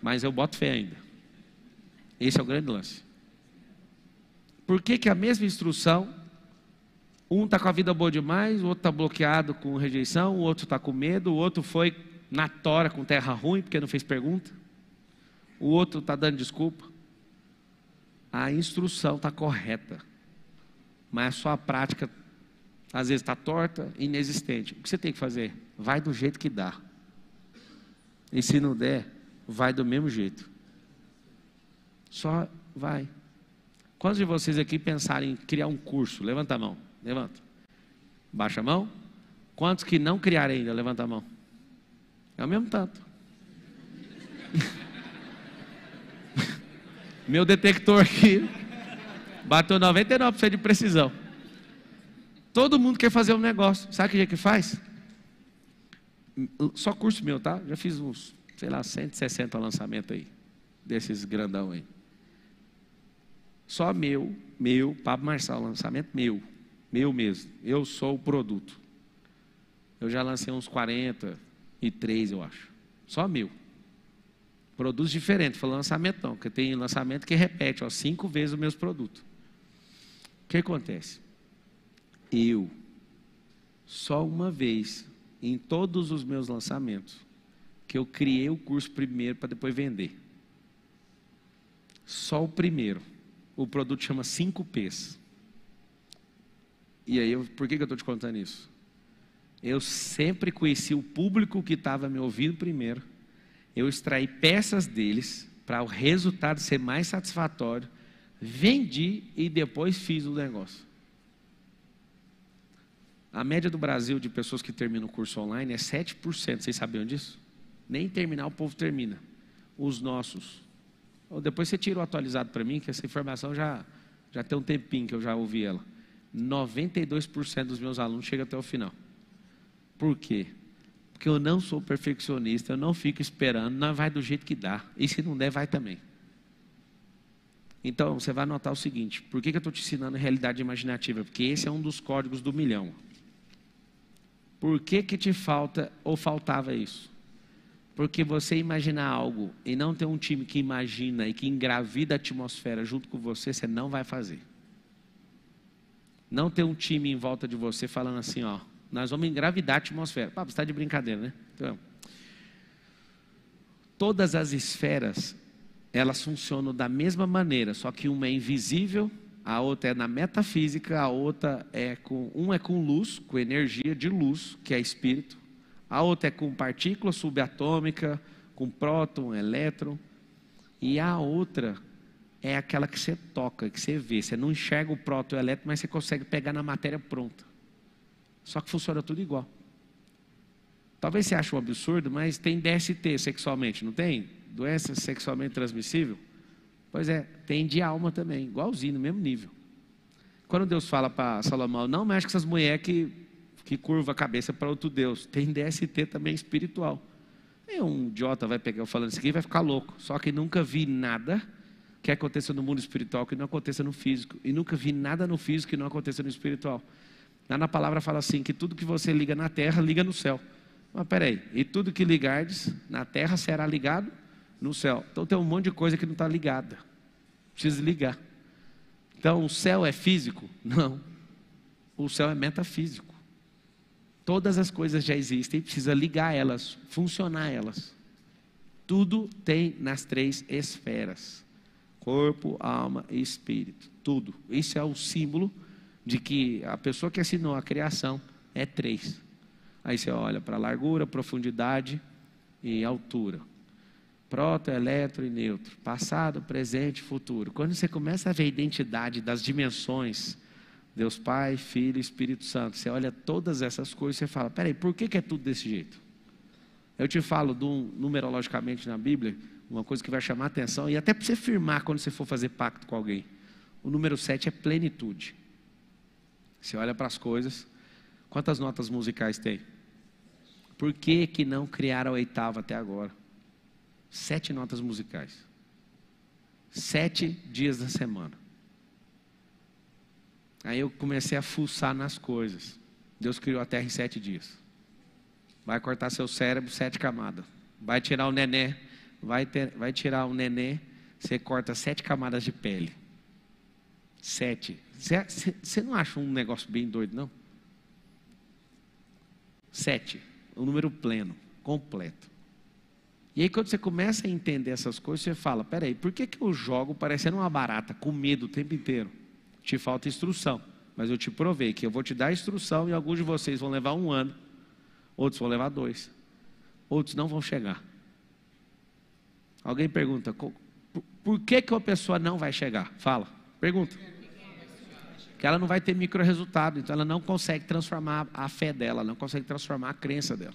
Mas eu boto fé ainda. Esse é o grande lance. Por que, que a mesma instrução um está com a vida boa demais, o outro está bloqueado com rejeição, o outro está com medo, o outro foi na tora com terra ruim porque não fez pergunta, o outro está dando desculpa. A instrução está correta, mas a sua prática às vezes está torta, inexistente. O que você tem que fazer? Vai do jeito que dá. E se não der, vai do mesmo jeito. Só vai. Quantos de vocês aqui pensarem em criar um curso? Levanta a mão. Levanta. Baixa a mão. Quantos que não criaram ainda? Levanta a mão. É o mesmo tanto. Meu detector aqui bateu 99% de precisão. Todo mundo quer fazer um negócio. Sabe o que é que faz? Só curso meu, tá? Já fiz uns, sei lá, 160 lançamentos aí. Desses grandão aí. Só meu, meu, Pablo Marçal, lançamento meu. Meu mesmo, eu sou o produto. Eu já lancei uns 43, eu acho. Só meu. Produtos diferentes, falando lançamento não, porque tem lançamento que repete, ó, cinco vezes o mesmo produto. O que acontece? Eu, só uma vez, em todos os meus lançamentos, que eu criei o curso primeiro para depois vender. Só o primeiro. O produto chama 5Ps. E aí, eu, por que, que eu estou te contando isso? Eu sempre conheci o público que estava me ouvindo primeiro. Eu extraí peças deles para o resultado ser mais satisfatório. Vendi e depois fiz o negócio. A média do Brasil de pessoas que terminam o curso online é 7%. Vocês sabiam disso? Nem terminar o povo termina. Os nossos. Ou depois você tira o atualizado para mim, que essa informação já, já tem um tempinho que eu já ouvi ela. 92% dos meus alunos chega até o final. Por quê? Porque eu não sou perfeccionista, eu não fico esperando, não vai do jeito que dá. E se não der, vai também. Então, você vai notar o seguinte: por que, que eu estou te ensinando realidade imaginativa? Porque esse é um dos códigos do milhão. Por que, que te falta ou faltava isso? Porque você imaginar algo e não ter um time que imagina e que engravida a atmosfera junto com você, você não vai fazer. Não ter um time em volta de você falando assim, ó, nós vamos engravidar a atmosfera. Pá, você está de brincadeira, né? Então, todas as esferas, elas funcionam da mesma maneira, só que uma é invisível, a outra é na metafísica, a outra é com um é com luz, com energia de luz, que é espírito. A outra é com partícula subatômica, com próton, elétron, e a outra é aquela que você toca, que você vê. Você não enxerga o próton elétrico, mas você consegue pegar na matéria pronta. Só que funciona tudo igual. Talvez você ache um absurdo, mas tem DST sexualmente, não tem? Doença sexualmente transmissível? Pois é, tem de alma também, igualzinho, no mesmo nível. Quando Deus fala para Salomão, não mexe com essas mulheres que, que curva a cabeça para outro Deus. Tem DST também espiritual. E um idiota vai pegar falando isso aqui vai ficar louco. Só que nunca vi nada que aconteça no mundo espiritual que não aconteça no físico. E nunca vi nada no físico que não aconteça no espiritual. Lá na palavra fala assim: que tudo que você liga na terra, liga no céu. Mas peraí, e tudo que ligardes na terra será ligado no céu. Então tem um monte de coisa que não está ligada. Precisa ligar. Então o céu é físico? Não. O céu é metafísico. Todas as coisas já existem, precisa ligar elas, funcionar elas. Tudo tem nas três esferas. Corpo, alma e espírito. Tudo. Isso é o símbolo de que a pessoa que assinou a criação é três. Aí você olha para largura, profundidade e altura. Proto, eletro e neutro. Passado, presente, futuro. Quando você começa a ver a identidade das dimensões, Deus Pai, Filho e Espírito Santo, você olha todas essas coisas e fala: peraí, por que, que é tudo desse jeito? Eu te falo, do, numerologicamente na Bíblia, uma coisa que vai chamar atenção e até para você firmar quando você for fazer pacto com alguém. O número 7 é plenitude. Você olha para as coisas, quantas notas musicais tem? Por que, que não criaram a oitava até agora? Sete notas musicais. Sete dias da semana. Aí eu comecei a fuçar nas coisas. Deus criou a terra em sete dias. Vai cortar seu cérebro sete camadas. Vai tirar o nené vai, ter, vai tirar o nenê, você corta sete camadas de pele. Sete. Você não acha um negócio bem doido, não? Sete. O um número pleno, completo. E aí, quando você começa a entender essas coisas, você fala: peraí, por que, que eu jogo parecendo uma barata, com medo o tempo inteiro? Te falta instrução. Mas eu te provei que eu vou te dar instrução e alguns de vocês vão levar um ano, outros vão levar dois, outros não vão chegar. Alguém pergunta, por que, que uma pessoa não vai chegar? Fala, pergunta. Que ela não vai ter micro resultado, então ela não consegue transformar a fé dela, não consegue transformar a crença dela.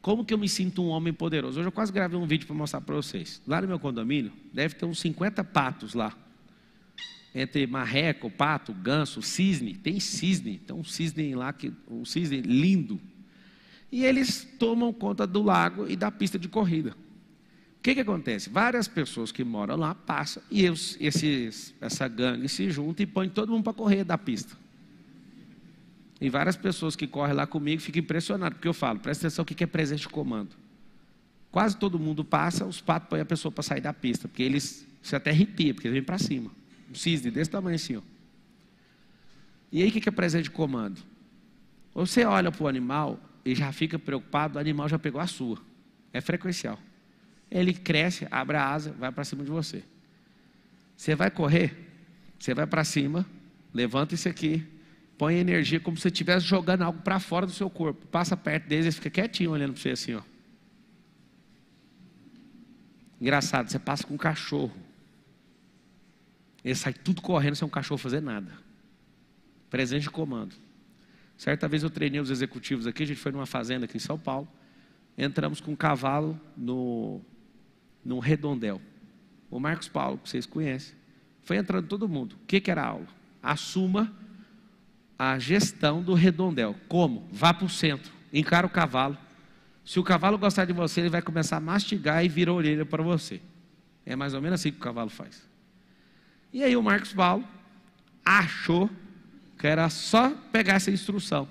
Como que eu me sinto um homem poderoso? Hoje eu quase gravei um vídeo para mostrar para vocês. Lá no meu condomínio, deve ter uns 50 patos lá. Entre marreco, pato, ganso, cisne. Tem cisne, tem um cisne lá, que, um cisne lindo. E eles tomam conta do lago e da pista de corrida. O que, que acontece? Várias pessoas que moram lá passam e esses, essa gangue se junta e põe todo mundo para correr da pista. E várias pessoas que correm lá comigo ficam impressionadas, porque eu falo, presta atenção o que é presente de comando. Quase todo mundo passa, os patos põem a pessoa para sair da pista, porque eles se até arrepia, porque eles vêm para cima. Um cisne desse tamanho assim, ó. E aí o que é presente de comando? Você olha para o animal e já fica preocupado, o animal já pegou a sua. É frequencial ele cresce, abre a asa, vai para cima de você. Você vai correr, você vai para cima, levanta isso aqui, põe energia como se você estivesse jogando algo para fora do seu corpo. Passa perto deles, eles ficam quietinho olhando para você assim, ó. Engraçado, você passa com um cachorro. Ele sai tudo correndo sem um cachorro fazer nada. Presente de comando. Certa vez eu treinei os executivos aqui, a gente foi numa fazenda aqui em São Paulo. Entramos com um cavalo no num redondel. O Marcos Paulo, que vocês conhecem, foi entrando todo mundo. O que, que era a aula? Assuma a gestão do redondel. Como? Vá para o centro, encara o cavalo. Se o cavalo gostar de você, ele vai começar a mastigar e vira a orelha para você. É mais ou menos assim que o cavalo faz. E aí o Marcos Paulo achou que era só pegar essa instrução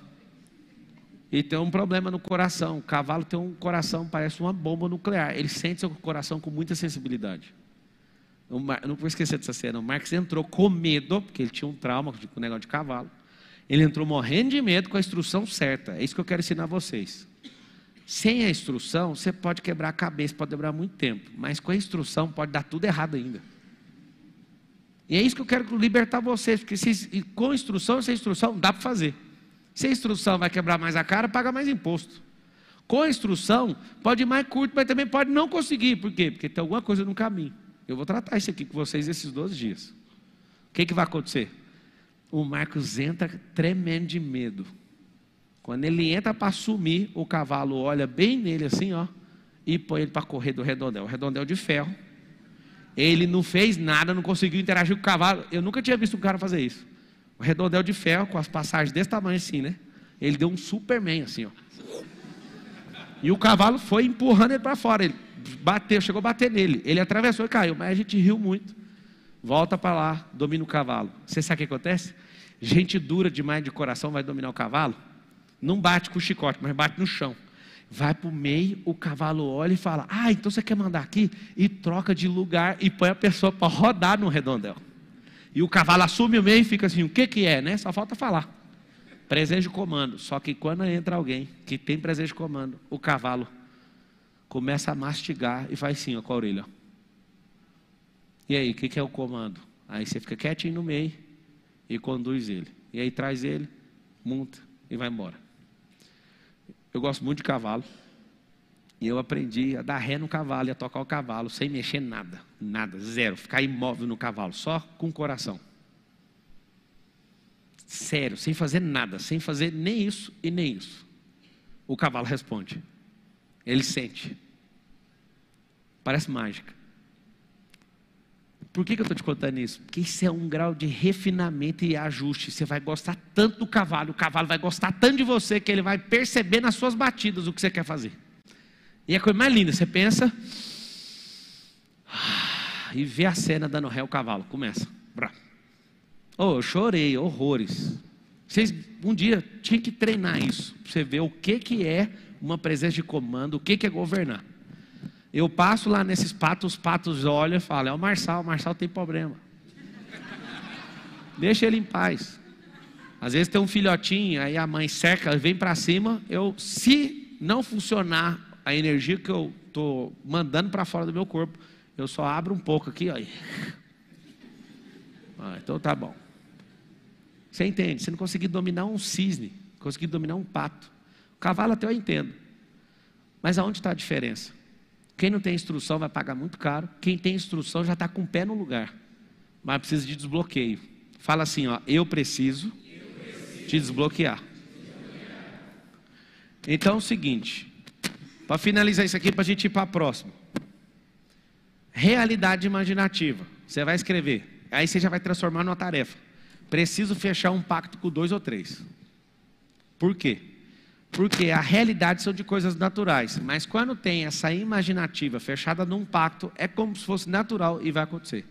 e tem um problema no coração. O cavalo tem um coração, parece uma bomba nuclear. Ele sente seu coração com muita sensibilidade. Eu não vou esquecer dessa cena. O Marx entrou com medo, porque ele tinha um trauma com o negócio de cavalo. Ele entrou morrendo de medo com a instrução certa. É isso que eu quero ensinar a vocês. Sem a instrução, você pode quebrar a cabeça, pode demorar muito tempo. Mas com a instrução, pode dar tudo errado ainda. E é isso que eu quero libertar vocês, porque se, com instrução, sem instrução, dá para fazer. Se a instrução vai quebrar mais a cara, paga mais imposto. Com a instrução, pode ir mais curto, mas também pode não conseguir. Por quê? Porque tem alguma coisa no caminho. Eu vou tratar isso aqui com vocês esses 12 dias. O que, que vai acontecer? O Marcos entra tremendo de medo. Quando ele entra para sumir, o cavalo olha bem nele assim, ó, e põe ele para correr do redondel. O redondel de ferro. Ele não fez nada, não conseguiu interagir com o cavalo. Eu nunca tinha visto um cara fazer isso um redondel de ferro com as passagens desse tamanho assim, né? Ele deu um Superman assim, ó. E o cavalo foi empurrando ele para fora. Ele bateu, chegou a bater nele. Ele atravessou e caiu, mas a gente riu muito. Volta para lá, domina o cavalo. Você sabe o que acontece? Gente dura demais de coração vai dominar o cavalo. Não bate com o chicote, mas bate no chão. Vai para o meio, o cavalo olha e fala: Ah, então você quer mandar aqui? E troca de lugar e põe a pessoa para rodar no redondel. E o cavalo assume o meio e fica assim: o que, que é, né? Só falta falar. Presente de comando. Só que quando entra alguém que tem presente de comando, o cavalo começa a mastigar e faz assim ó, com a orelha. E aí, o que, que é o comando? Aí você fica quietinho no meio e conduz ele. E aí traz ele, monta e vai embora. Eu gosto muito de cavalo. E eu aprendi a dar ré no cavalo e a tocar o cavalo sem mexer nada, nada, zero. Ficar imóvel no cavalo, só com o coração. Sério, sem fazer nada, sem fazer nem isso e nem isso. O cavalo responde. Ele sente. Parece mágica. Por que, que eu estou te contando isso? Porque isso é um grau de refinamento e ajuste. Você vai gostar tanto do cavalo, o cavalo vai gostar tanto de você que ele vai perceber nas suas batidas o que você quer fazer. E a coisa mais linda, você pensa ah", e vê a cena dando ré ao cavalo. Começa. Oh, eu chorei, horrores. Vocês um dia tinha que treinar isso, Pra você ver o que, que é uma presença de comando, o que, que é governar. Eu passo lá nesses patos, os patos olham e falam: é o Marçal, o Marçal tem problema. Deixa ele em paz. Às vezes tem um filhotinho, aí a mãe seca, vem para cima. Eu, se não funcionar a energia que eu estou mandando para fora do meu corpo, eu só abro um pouco aqui, aí. Ah, então tá bom. Você entende? Você não conseguir dominar um cisne, conseguir dominar um pato. O cavalo até eu entendo. Mas aonde está a diferença? Quem não tem instrução vai pagar muito caro. Quem tem instrução já está com o pé no lugar. Mas precisa de desbloqueio. Fala assim, ó, eu preciso, eu preciso. te desbloquear. desbloquear. Então é o seguinte, para finalizar isso aqui, para a gente ir para a próxima. Realidade imaginativa. Você vai escrever. Aí você já vai transformar numa tarefa. Preciso fechar um pacto com dois ou três. Por quê? Porque a realidade são de coisas naturais. Mas quando tem essa imaginativa fechada num pacto, é como se fosse natural e vai acontecer.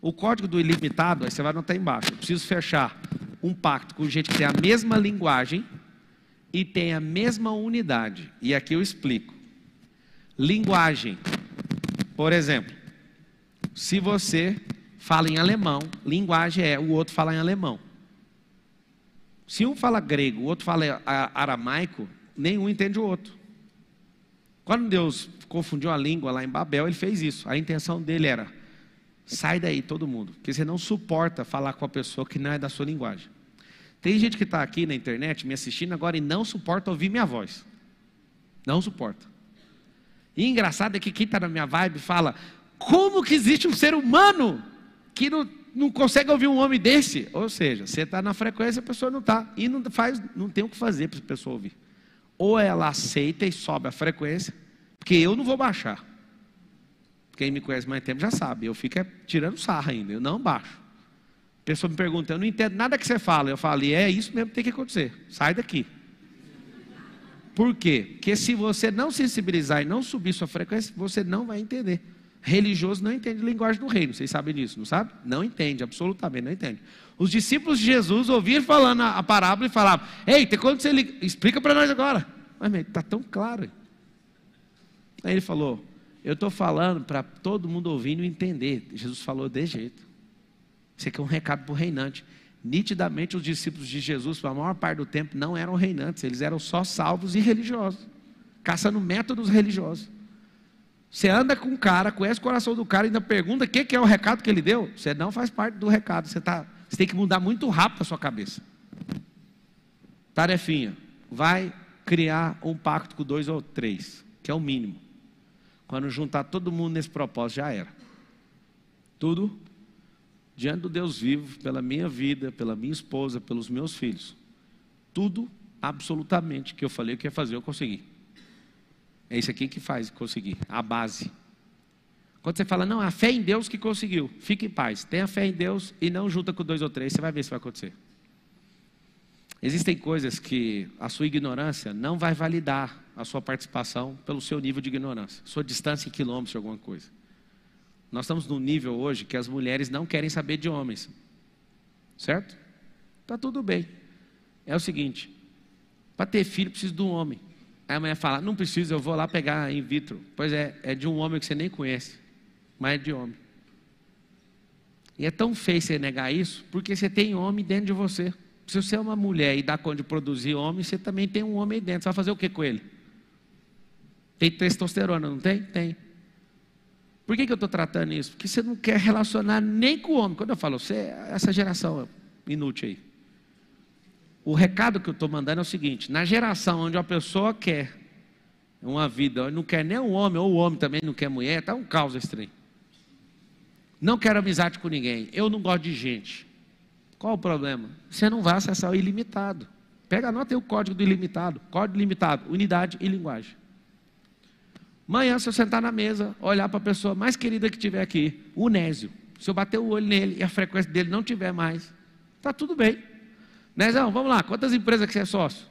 O código do ilimitado, aí você vai anotar embaixo. Eu preciso fechar um pacto com gente que tem a mesma linguagem e tem a mesma unidade. E aqui eu explico. Linguagem. Por exemplo, se você fala em alemão, linguagem é o outro fala em alemão. Se um fala grego, o outro fala aramaico, nenhum entende o outro. Quando Deus confundiu a língua lá em Babel, ele fez isso. A intenção dele era: sai daí todo mundo, porque você não suporta falar com a pessoa que não é da sua linguagem. Tem gente que está aqui na internet me assistindo agora e não suporta ouvir minha voz. Não suporta. E engraçado é que quem está na minha vibe fala: como que existe um ser humano que não, não consegue ouvir um homem desse? Ou seja, você está na frequência, a pessoa não está. E não, faz, não tem o que fazer para a pessoa ouvir. Ou ela aceita e sobe a frequência, porque eu não vou baixar. Quem me conhece mais tempo já sabe, eu fico é tirando sarra ainda, eu não baixo. A pessoa me pergunta, eu não entendo nada que você fala. Eu falo, é isso mesmo que tem que acontecer. Sai daqui. Por quê? Porque se você não sensibilizar e não subir sua frequência, você não vai entender. Religioso não entende linguagem do reino, vocês sabem disso, não sabe? Não entende, absolutamente não entende. Os discípulos de Jesus ouviram falando a, parábola e falavam: Ei, tem quando você liga? explica para nós agora. Mas está tão claro. Aí ele falou: Eu estou falando para todo mundo ouvindo entender. Jesus falou de jeito. Isso aqui é um recado para o reinante. Nitidamente, os discípulos de Jesus, a maior parte do tempo, não eram reinantes, eles eram só salvos e religiosos, caçando métodos religiosos. Você anda com o cara, conhece o coração do cara, e ainda pergunta o que, que é o recado que ele deu. Você não faz parte do recado, você, tá, você tem que mudar muito rápido a sua cabeça. Tarefinha, vai criar um pacto com dois ou três, que é o mínimo. Quando juntar todo mundo nesse propósito, já era. Tudo diante do Deus vivo, pela minha vida, pela minha esposa, pelos meus filhos. Tudo, absolutamente, que eu falei que ia fazer, eu consegui. É isso aqui que faz conseguir, a base. Quando você fala, não, a fé em Deus que conseguiu, fique em paz, tenha fé em Deus e não junta com dois ou três, você vai ver se vai acontecer. Existem coisas que a sua ignorância não vai validar a sua participação pelo seu nível de ignorância, sua distância em quilômetros de alguma coisa. Nós estamos num nível hoje que as mulheres não querem saber de homens. Certo? Tá tudo bem. É o seguinte, para ter filho precisa de um homem. Aí a mulher fala: "Não precisa, eu vou lá pegar in vitro". Pois é, é de um homem que você nem conhece, mas é de homem. E é tão feio você negar isso, porque você tem homem dentro de você. Se você é uma mulher e dá conta de produzir homem, você também tem um homem aí dentro. Você vai fazer o que com ele? Tem testosterona, não tem? Tem. Por que, que eu estou tratando isso? Porque você não quer relacionar nem com o homem. Quando eu falo, você é essa geração inútil aí. O recado que eu estou mandando é o seguinte: na geração onde uma pessoa quer uma vida, não quer nem um homem, ou o homem também não quer mulher, está um caos estranho. Não quero amizade com ninguém, eu não gosto de gente. Qual o problema? Você não vai acessar o ilimitado. Pega a nota e o código do ilimitado. Código limitado, unidade e linguagem. Amanhã, se eu sentar na mesa, olhar para a pessoa mais querida que tiver aqui, o Nésio, se eu bater o olho nele e a frequência dele não tiver mais, tá tudo bem. Nézão, vamos lá, quantas empresas que você é sócio?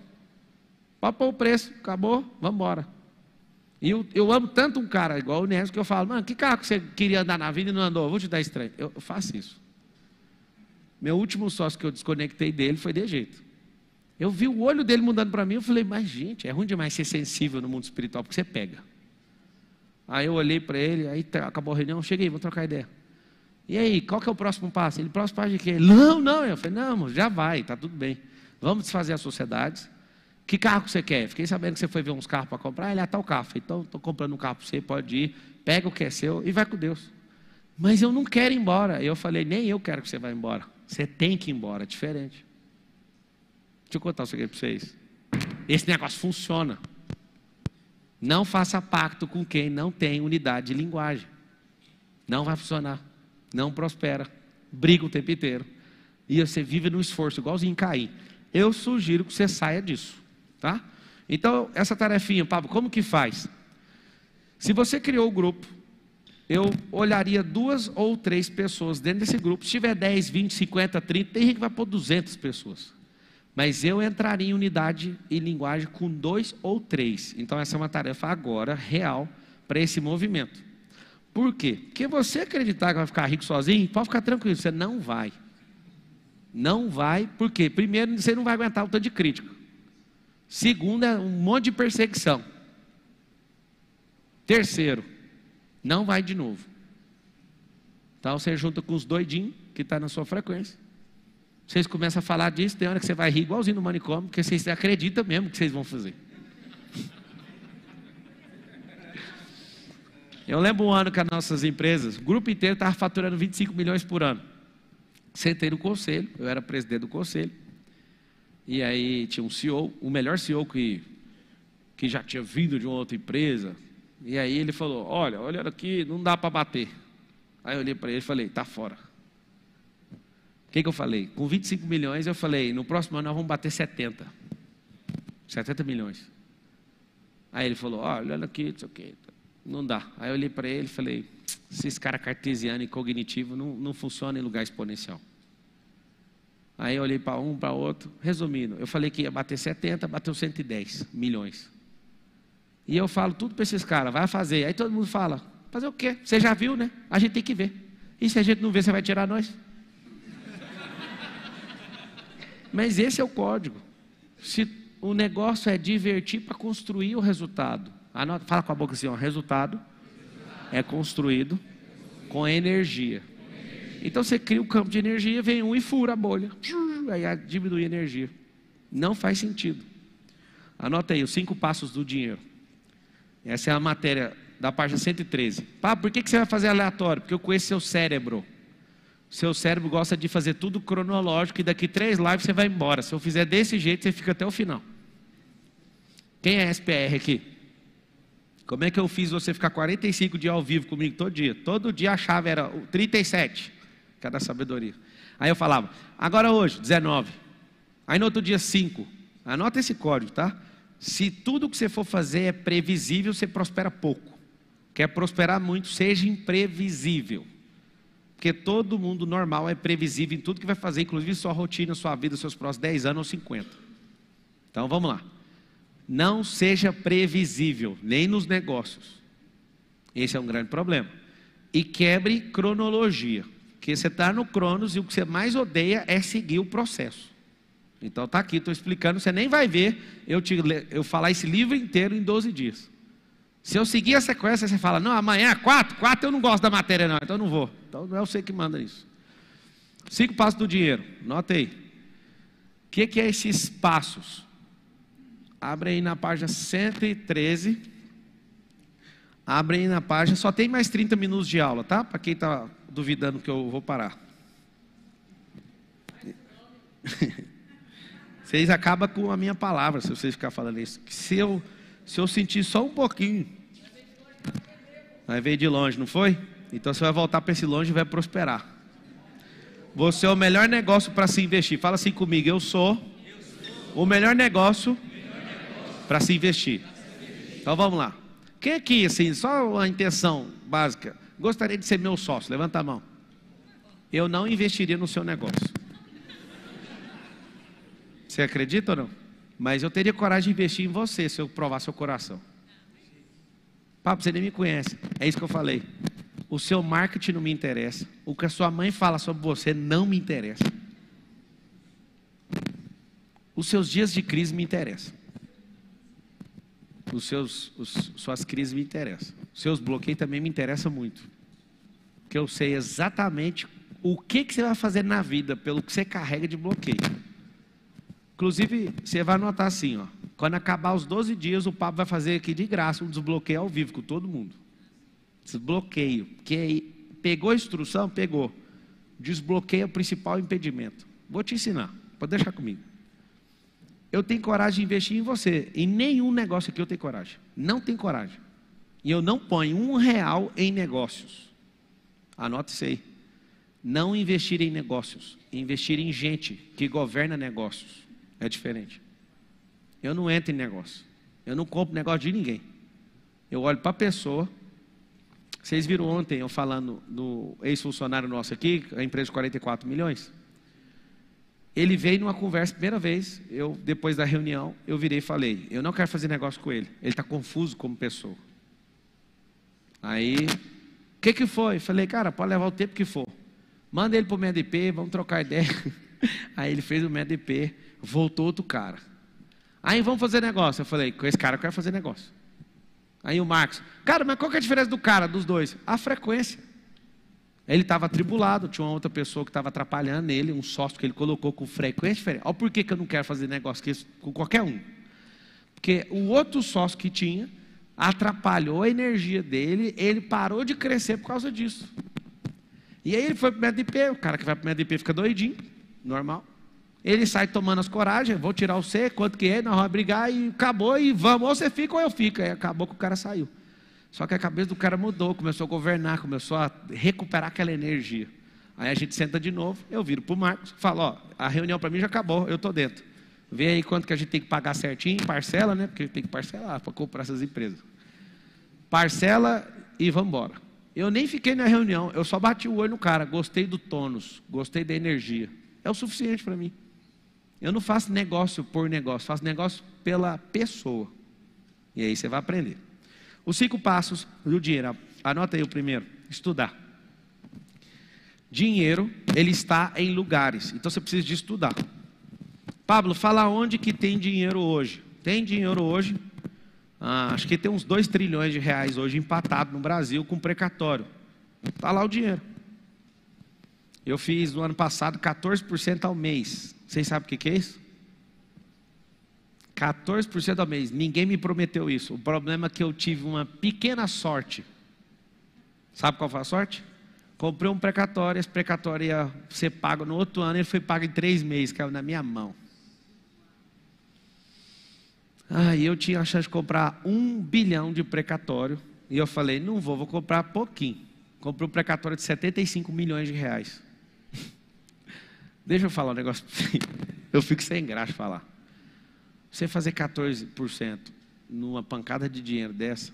Papou o preço, acabou, vamos embora. E eu, eu, amo tanto um cara igual o Nésio que eu falo, mano, que carro que você queria andar na vida e não andou? Vou te dar estranho. Eu, eu faço isso. Meu último sócio que eu desconectei dele foi de jeito. Eu vi o olho dele mudando para mim, eu falei, mas gente, é ruim demais ser sensível no mundo espiritual, porque você pega. Aí eu olhei para ele, aí acabou a reunião, cheguei, vou trocar ideia. E aí, qual que é o próximo passo? Ele, próximo passo de quê? Não, não. Eu falei, não, já vai, tá tudo bem. Vamos desfazer as sociedades. Que carro que você quer? Fiquei sabendo que você foi ver uns carros para comprar. Ele, ah, tá o carro. Falei, então, estou comprando um carro para você, pode ir. Pega o que é seu e vai com Deus. Mas eu não quero ir embora. Eu falei, nem eu quero que você vá embora. Você tem que ir embora, é diferente. Deixa eu contar um segredo para vocês. Esse negócio funciona. Não faça pacto com quem não tem unidade de linguagem. Não vai funcionar. Não prospera. Briga o tempo inteiro. E você vive no esforço, igualzinho cair. Eu sugiro que você saia disso, tá? Então, essa tarefinha, Pablo, como que faz? Se você criou o grupo, eu olharia duas ou três pessoas dentro desse grupo. Se tiver 10, 20, 50, 30, tem gente que vai pôr 200 pessoas. Mas eu entraria em unidade e linguagem com dois ou três. Então, essa é uma tarefa agora real para esse movimento. Por quê? Porque você acreditar que vai ficar rico sozinho, pode ficar tranquilo, você não vai. Não vai, por quê? Primeiro, você não vai aguentar o tanto de crítica. Segundo, é um monte de perseguição. Terceiro, não vai de novo. Então você junta com os doidinhos que está na sua frequência. Vocês começam a falar disso, tem hora que você vai rir igualzinho no manicômio, porque vocês acreditam mesmo que vocês vão fazer. Eu lembro um ano que as nossas empresas, o grupo inteiro estava faturando 25 milhões por ano. Sentei no conselho, eu era presidente do conselho. E aí tinha um CEO, o melhor CEO que, que já tinha vindo de uma outra empresa. E aí ele falou: Olha, olha aqui, não dá para bater. Aí eu olhei para ele e falei: Tá fora que, que eu falei? Com 25 milhões, eu falei: no próximo ano nós vamos bater 70. 70 milhões. Aí ele falou: olha, olha aqui, isso aqui. Não dá. Aí eu olhei para ele e falei: esses cara é cartesiano e cognitivo não, não funciona em lugar exponencial. Aí eu olhei para um, para outro. Resumindo, eu falei que ia bater 70, bateu 110 milhões. E eu falo tudo para esses caras: vai fazer. Aí todo mundo fala: fazer o quê? Você já viu, né? A gente tem que ver. E se a gente não ver, você vai tirar nós? Mas esse é o código. Se o negócio é divertir para construir o resultado. Anota, fala com a boca assim, ó, resultado é construído com energia. Então você cria o um campo de energia, vem um e fura a bolha. Aí diminui a energia. Não faz sentido. Anota aí, os cinco passos do dinheiro. Essa é a matéria da página 113. Pá, por que, que você vai fazer aleatório? Porque eu conheço seu cérebro. Seu cérebro gosta de fazer tudo cronológico e daqui três lives você vai embora. Se eu fizer desse jeito, você fica até o final. Quem é SPR aqui? Como é que eu fiz você ficar 45 dias ao vivo comigo todo dia? Todo dia a chave era 37, cada é sabedoria. Aí eu falava, agora hoje, 19. Aí no outro dia, 5. Anota esse código, tá? Se tudo que você for fazer é previsível, você prospera pouco. Quer prosperar muito, seja imprevisível. Porque todo mundo normal é previsível em tudo que vai fazer, inclusive sua rotina, sua vida, seus próximos 10 anos ou 50. Então vamos lá. Não seja previsível, nem nos negócios. Esse é um grande problema. E quebre cronologia. Porque você está no Cronos e o que você mais odeia é seguir o processo. Então tá aqui, estou explicando, você nem vai ver eu, te, eu falar esse livro inteiro em 12 dias. Se eu seguir a sequência, você fala, não, amanhã é 4, 4 eu não gosto da matéria não, então eu não vou. Então não é você que manda isso. Cinco passos do dinheiro, nota aí. O que, que é esses passos? Abre aí na página 113. Abre aí na página. Só tem mais 30 minutos de aula, tá? Para quem está duvidando que eu vou parar. Vocês acabam com a minha palavra se vocês ficar falando isso. Se eu, se eu sentir só um pouquinho. Aí veio de longe, não foi? Então você vai voltar para esse longe e vai prosperar. Você é o melhor negócio para se investir. Fala assim comigo, eu sou, o melhor negócio, para se investir. Então vamos lá. Quem aqui, assim, só uma intenção básica, gostaria de ser meu sócio? Levanta a mão. Eu não investiria no seu negócio. Você acredita ou não? Mas eu teria coragem de investir em você se eu provar seu coração. Papo, você nem me conhece. É isso que eu falei. O seu marketing não me interessa. O que a sua mãe fala sobre você não me interessa. Os seus dias de crise me interessam. Os seus, os, suas crises me interessam. Os seus bloqueios também me interessam muito. Porque eu sei exatamente o que, que você vai fazer na vida pelo que você carrega de bloqueio. Inclusive, você vai notar assim, ó. Quando acabar os 12 dias, o papo vai fazer aqui de graça um desbloqueio ao vivo com todo mundo. Desbloqueio. Porque pegou a instrução, pegou. Desbloqueia o principal impedimento. Vou te ensinar. Pode deixar comigo. Eu tenho coragem de investir em você. Em nenhum negócio aqui eu tenho coragem. Não tenho coragem. E eu não ponho um real em negócios. Anote isso aí. Não investir em negócios. Investir em gente que governa negócios. É diferente. Eu não entro em negócio. Eu não compro negócio de ninguém. Eu olho para a pessoa vocês viram ontem eu falando no ex-funcionário nosso aqui, a empresa de 44 milhões? Ele veio numa conversa, primeira vez, eu depois da reunião, eu virei e falei: Eu não quero fazer negócio com ele, ele está confuso como pessoa. Aí, o que, que foi? Falei, cara, pode levar o tempo que for. Manda ele para o MDP, vamos trocar ideia. Aí ele fez o MDP, voltou outro cara. Aí vamos fazer negócio. Eu falei, com esse cara eu quero fazer negócio. Aí o Marcos, cara, mas qual que é a diferença do cara, dos dois? A frequência. Ele estava atribulado, tinha uma outra pessoa que estava atrapalhando ele, um sócio que ele colocou com frequência diferente. Olha por que, que eu não quero fazer negócio isso, com qualquer um. Porque o outro sócio que tinha atrapalhou a energia dele, ele parou de crescer por causa disso. E aí ele foi para o MDP, o cara que vai para o MDP fica doidinho, normal. Ele sai tomando as coragens, vou tirar o C, quanto que é, nós vamos brigar e acabou e vamos, ou você fica ou eu fico. Aí acabou que o cara saiu. Só que a cabeça do cara mudou, começou a governar, começou a recuperar aquela energia. Aí a gente senta de novo, eu viro para o Marcos, falo, ó, a reunião para mim já acabou, eu estou dentro. Vê aí quanto que a gente tem que pagar certinho, parcela, né? Porque tem que parcelar para comprar essas empresas. Parcela e vamos embora. Eu nem fiquei na reunião, eu só bati o olho no cara, gostei do tônus, gostei da energia. É o suficiente para mim. Eu não faço negócio por negócio, faço negócio pela pessoa. E aí você vai aprender. Os cinco passos do dinheiro. Anota aí o primeiro: estudar. Dinheiro, ele está em lugares. Então você precisa de estudar. Pablo, fala onde que tem dinheiro hoje. Tem dinheiro hoje. Ah, acho que tem uns 2 trilhões de reais hoje empatado no Brasil com precatório. Está lá o dinheiro. Eu fiz no ano passado 14% ao mês. Vocês sabem o que é isso? 14% ao mês. Ninguém me prometeu isso. O problema é que eu tive uma pequena sorte. Sabe qual foi a sorte? Comprei um precatório, esse precatório ia ser pago no outro ano, ele foi pago em três meses, caiu na minha mão. Aí eu tinha a chance de comprar um bilhão de precatório, e eu falei, não vou, vou comprar pouquinho. Comprei um precatório de 75 milhões de reais. Deixa eu falar um negócio. Eu fico sem graça falar. Você fazer 14% numa pancada de dinheiro dessa.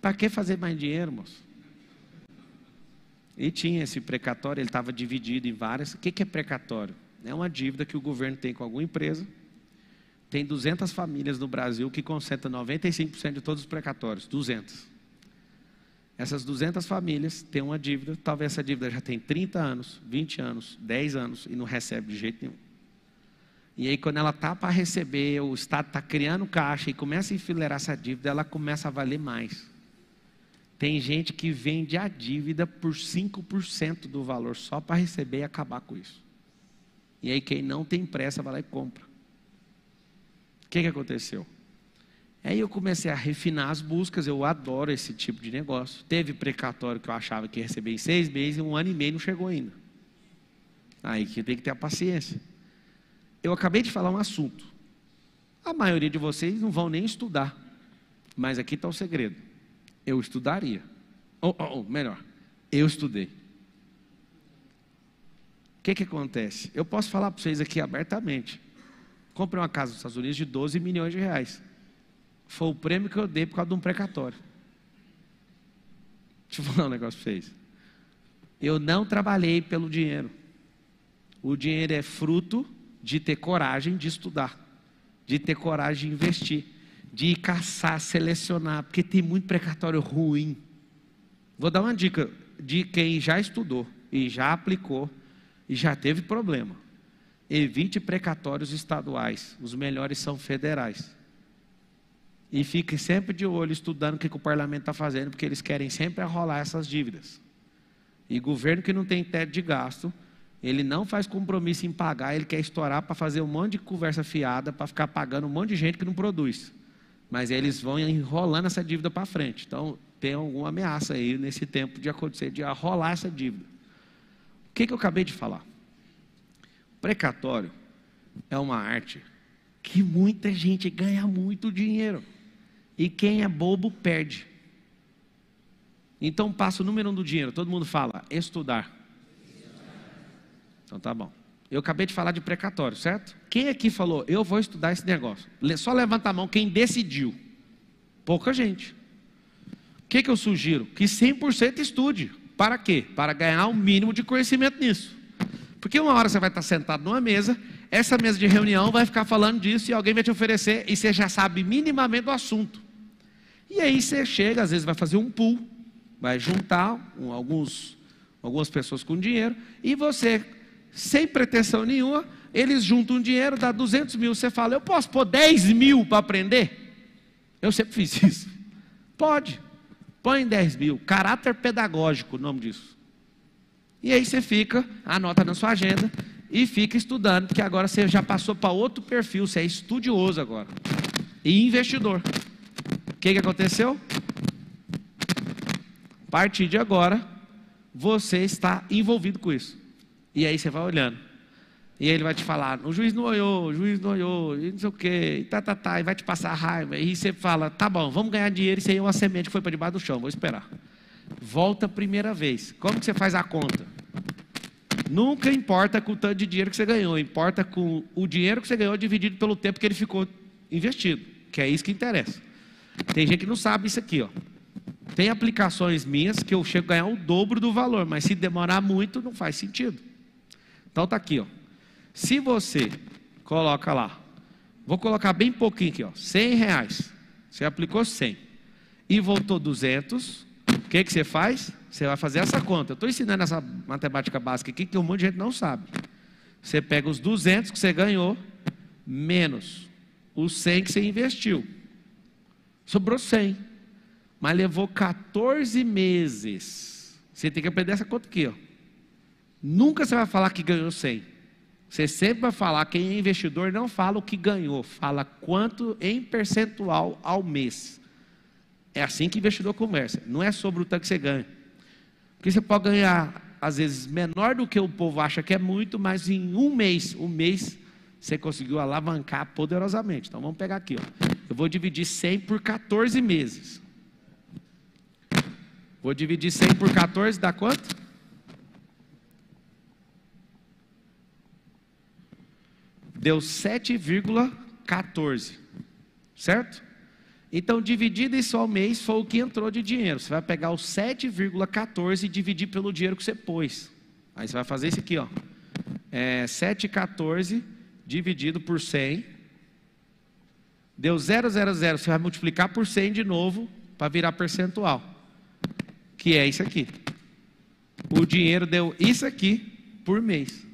Para que fazer mais dinheiro, moço? E tinha esse precatório, ele estava dividido em várias. O que, que é precatório? É uma dívida que o governo tem com alguma empresa. Tem 200 famílias no Brasil que concentram 95% de todos os precatórios. 200. Essas 200 famílias têm uma dívida, talvez essa dívida já tem 30 anos, 20 anos, 10 anos e não recebe de jeito nenhum. E aí, quando ela tá para receber, o Estado está criando caixa e começa a enfileirar essa dívida, ela começa a valer mais. Tem gente que vende a dívida por 5% do valor só para receber e acabar com isso. E aí, quem não tem pressa vai lá e compra. O que, que aconteceu? Aí eu comecei a refinar as buscas, eu adoro esse tipo de negócio. Teve precatório que eu achava que ia receber em seis meses, um ano e meio não chegou ainda. Aí que tem que ter a paciência. Eu acabei de falar um assunto. A maioria de vocês não vão nem estudar. Mas aqui está o segredo. Eu estudaria. Ou, melhor, eu estudei. O que, que acontece? Eu posso falar para vocês aqui abertamente. Comprei uma casa nos Estados Unidos de 12 milhões de reais. Foi o prêmio que eu dei por causa de um precatório. Deixa eu falar um negócio para vocês. Eu não trabalhei pelo dinheiro. O dinheiro é fruto de ter coragem de estudar, de ter coragem de investir, de caçar, selecionar, porque tem muito precatório ruim. Vou dar uma dica de quem já estudou e já aplicou e já teve problema. Evite precatórios estaduais, os melhores são federais. E fiquem sempre de olho estudando o que, que o parlamento está fazendo, porque eles querem sempre arrolar essas dívidas. E governo que não tem teto de gasto, ele não faz compromisso em pagar, ele quer estourar para fazer um monte de conversa fiada, para ficar pagando um monte de gente que não produz. Mas eles vão enrolando essa dívida para frente. Então, tem alguma ameaça aí nesse tempo de acontecer, de arrolar essa dívida. O que, que eu acabei de falar? Precatório é uma arte que muita gente ganha muito dinheiro. E quem é bobo perde. Então, passo número um do dinheiro. Todo mundo fala, estudar. Então tá bom. Eu acabei de falar de precatório, certo? Quem aqui falou, eu vou estudar esse negócio? Só levanta a mão quem decidiu. Pouca gente. O que, que eu sugiro? Que 100% estude. Para quê? Para ganhar o um mínimo de conhecimento nisso. Porque uma hora você vai estar sentado numa mesa, essa mesa de reunião vai ficar falando disso e alguém vai te oferecer e você já sabe minimamente o assunto. E aí você chega, às vezes vai fazer um pool, vai juntar um, alguns, algumas pessoas com dinheiro, e você, sem pretensão nenhuma, eles juntam um dinheiro, dá 200 mil, você fala, eu posso pôr 10 mil para aprender? Eu sempre fiz isso. Pode, põe 10 mil, caráter pedagógico, o nome disso. E aí você fica, anota na sua agenda e fica estudando, porque agora você já passou para outro perfil, você é estudioso agora e investidor. O que, que aconteceu? A partir de agora, você está envolvido com isso. E aí você vai olhando. E aí ele vai te falar, o juiz não olhou, o juiz não olhou, e não sei o quê, e tá, tá, tá, e vai te passar raiva. E você fala, tá bom, vamos ganhar dinheiro, isso aí é uma semente que foi para debaixo do chão, vou esperar. Volta a primeira vez. Como que você faz a conta? Nunca importa com o tanto de dinheiro que você ganhou, importa com o dinheiro que você ganhou dividido pelo tempo que ele ficou investido, que é isso que interessa. Tem gente que não sabe isso aqui, ó. Tem aplicações minhas que eu chego a ganhar o dobro do valor, mas se demorar muito, não faz sentido. Então tá aqui, ó. Se você coloca lá, vou colocar bem pouquinho aqui, ó, 100 reais. Você aplicou 100 e voltou 200. O que, que você faz? Você vai fazer essa conta. Eu estou ensinando essa matemática básica aqui que um monte de gente não sabe. Você pega os 200 que você ganhou, menos os 100 que você investiu. Sobrou 100. Mas levou 14 meses. Você tem que aprender essa conta aqui. Ó. Nunca você vai falar que ganhou 100. Você sempre vai falar, quem é investidor não fala o que ganhou, fala quanto em percentual ao mês. É assim que investidor conversa, não é sobre o tanto que você ganha. Porque você pode ganhar, às vezes, menor do que o povo acha que é muito, mas em um mês, um mês, você conseguiu alavancar poderosamente. Então vamos pegar aqui, ó. Eu vou dividir 100 por 14 meses. Vou dividir 100 por 14, dá quanto? Deu 7,14, certo? Então, dividido isso ao mês foi o que entrou de dinheiro. Você vai pegar o 7,14 e dividir pelo dinheiro que você pôs. Aí você vai fazer isso aqui, ó. É 7,14 dividido por 100 Deu 000, você vai multiplicar por 100 de novo para virar percentual. Que é isso aqui. O dinheiro deu isso aqui por mês.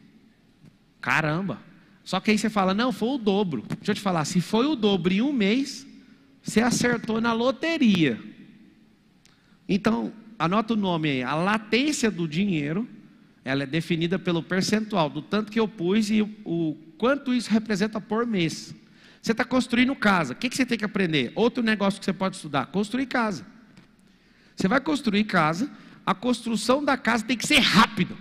Caramba! Só que aí você fala, não, foi o dobro. Deixa eu te falar, se foi o dobro em um mês, você acertou na loteria. Então, anota o nome aí. A latência do dinheiro, ela é definida pelo percentual, do tanto que eu pus e o, o quanto isso representa por mês. Você está construindo casa. O que, que você tem que aprender? Outro negócio que você pode estudar: construir casa. Você vai construir casa, a construção da casa tem que ser rápida.